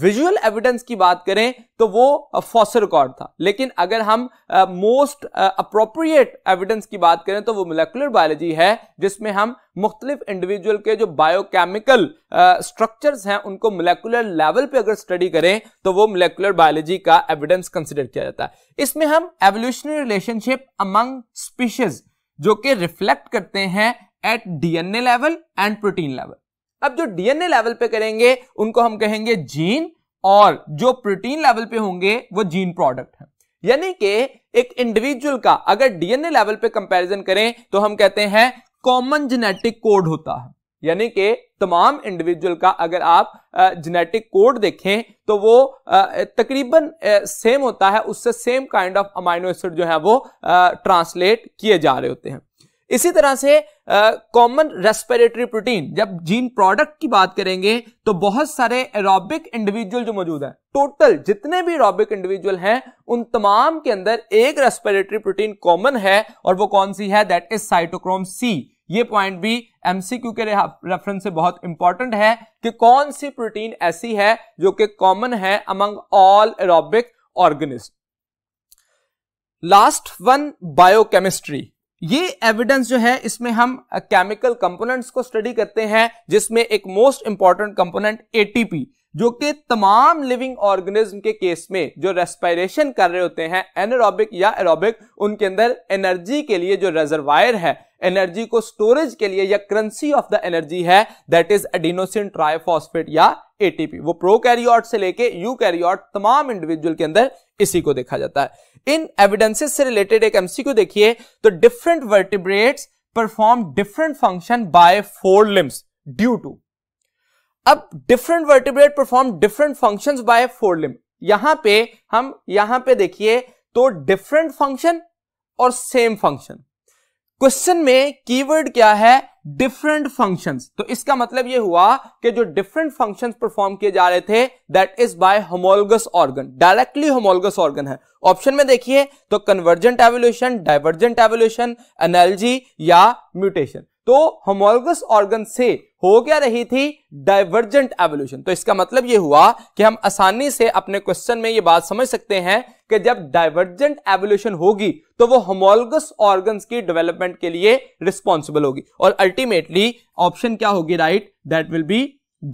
विजुअल एविडेंस की बात करें तो वो फॉसर रिकॉर्ड था लेकिन अगर हम मोस्ट अप्रोप्रिएट एविडेंस की बात करें तो वो मोलिकुलर बायोलॉजी है जिसमें हम मुख्तलिफ इंडिविजुअल के जो बायोकेमिकल स्ट्रक्चर्स हैं उनको मोलिकुलर लेवल पे अगर स्टडी करें तो वो मोलिकुलर बायोलॉजी का एविडेंस कंसिडर किया जाता है इसमें हम एवोल्यूशनरी रिलेशनशिप अमंग स्पीशीज जो कि रिफ्लेक्ट करते हैं at DNA level and protein level अब जो डीएनए लेवल पे करेंगे उनको हम कहेंगे जीन और जो प्रोटीन लेवल पे होंगे वो जीन प्रोडक्ट है यानी कि एक इंडिविजुअल का अगर डीएनए लेवल पे कंपैरिजन करें तो हम कहते हैं कॉमन जेनेटिक कोड होता है यानी कि तमाम इंडिविजुअल का अगर आप जेनेटिक कोड देखें तो वो तकरीबन सेम होता है उससे same kind of amino acid जो है वो ट्रांसलेट किए जा रहे होते हैं इसी तरह से कॉमन रेस्पिरेटरी प्रोटीन जब जीन प्रोडक्ट की बात करेंगे तो बहुत सारे एरोबिक इंडिविजुअल जो मौजूद है टोटल जितने भी एरोबिक इंडिविजुअल हैं उन तमाम के अंदर एक रेस्पिरेटरी प्रोटीन कॉमन है और वो कौन सी है दैट इज साइटोक्रोम सी ये पॉइंट भी एमसीक्यू के रेफरेंस से बहुत इंपॉर्टेंट है कि कौन सी प्रोटीन ऐसी है जो कि कॉमन है among all aerobic organisms last one biochemistry ये एविडेंस जो है इसमें हम केमिकल uh, कंपोनेंट्स को स्टडी करते हैं जिसमें एक मोस्ट इंपॉर्टेंट कंपोनेंट एटीपी जो कि तमाम लिविंग ऑर्गेनिज्म के केस में जो रेस्पिरेशन कर रहे होते हैं एनरोबिक या एरोबिक उनके अंदर एनर्जी के लिए जो रेजरवायर है एनर्जी को स्टोरेज के लिए या करेंसी ऑफ द एनर्जी है दैट इज एडिनोसिन ट्राइफॉस्फेट या एटीपी वो प्रो प्रोकैरियोट से लेके यू यूकैरियोट तमाम इंडिविजुअल के अंदर इसी को देखा जाता है इन एविडेंसेस से रिलेटेड एक एमसीक्यू देखिए तो different vertebrates perform different function by fore limbs due to अब different vertebrate perform different functions by fore limb यहां पे हम यहां पे देखिए तो डिफरेंट फंक्शन और सेम फंक्शन क्वेश्चन में कीवर्ड क्या है डिफरेंट फंक्शंस तो इसका मतलब यह हुआ कि जो डिफरेंट फंक्शंस परफॉर्म किए जा रहे थे that is by homologous organ directly homologous organ है ऑप्शन में देखिए तो convergent evolution divergent evolution energy या म्यूटेशन तो होमोलगस ऑर्गन से हो क्या रही थी डाइवर्जेंट एवोल्यूशन तो इसका मतलब यह हुआ कि हम आसानी से अपने क्वेश्चन में यह बात समझ सकते हैं कि जब डाइवर्जेंट एवोल्यूशन होगी तो वो होमोलगस ऑर्गन्स की डेवलपमेंट के लिए रिस्पॉन्सिबल होगी और अल्टीमेटली ऑप्शन क्या होगी right that will be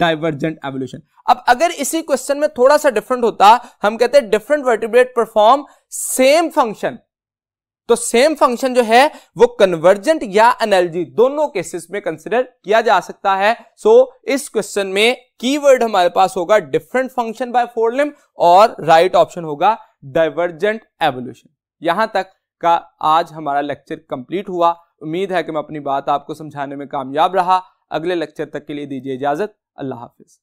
divergent evolution अब अगर इसी क्वेश्चन में थोड़ा सा डिफरेंट होता हम कहते हैं different vertebrate perform same function तो सेम फंक्शन जो है वो कन्वर्जेंट या एनर्जी दोनों केसेस में कंसिडर किया जा सकता है सो so, इस क्वेश्चन में कीवर्ड हमारे पास होगा डिफरेंट फंक्शन बाय फोरलिम और राइट right ऑप्शन होगा डाइवर्जेंट एवोल्यूशन यहां तक का आज हमारा लेक्चर कंप्लीट हुआ उम्मीद है कि मैं अपनी बात आपको समझाने में कामयाब रहा अगले लेक्चर तक के लिए दीजिए इजाजत अल्लाह हाफिज़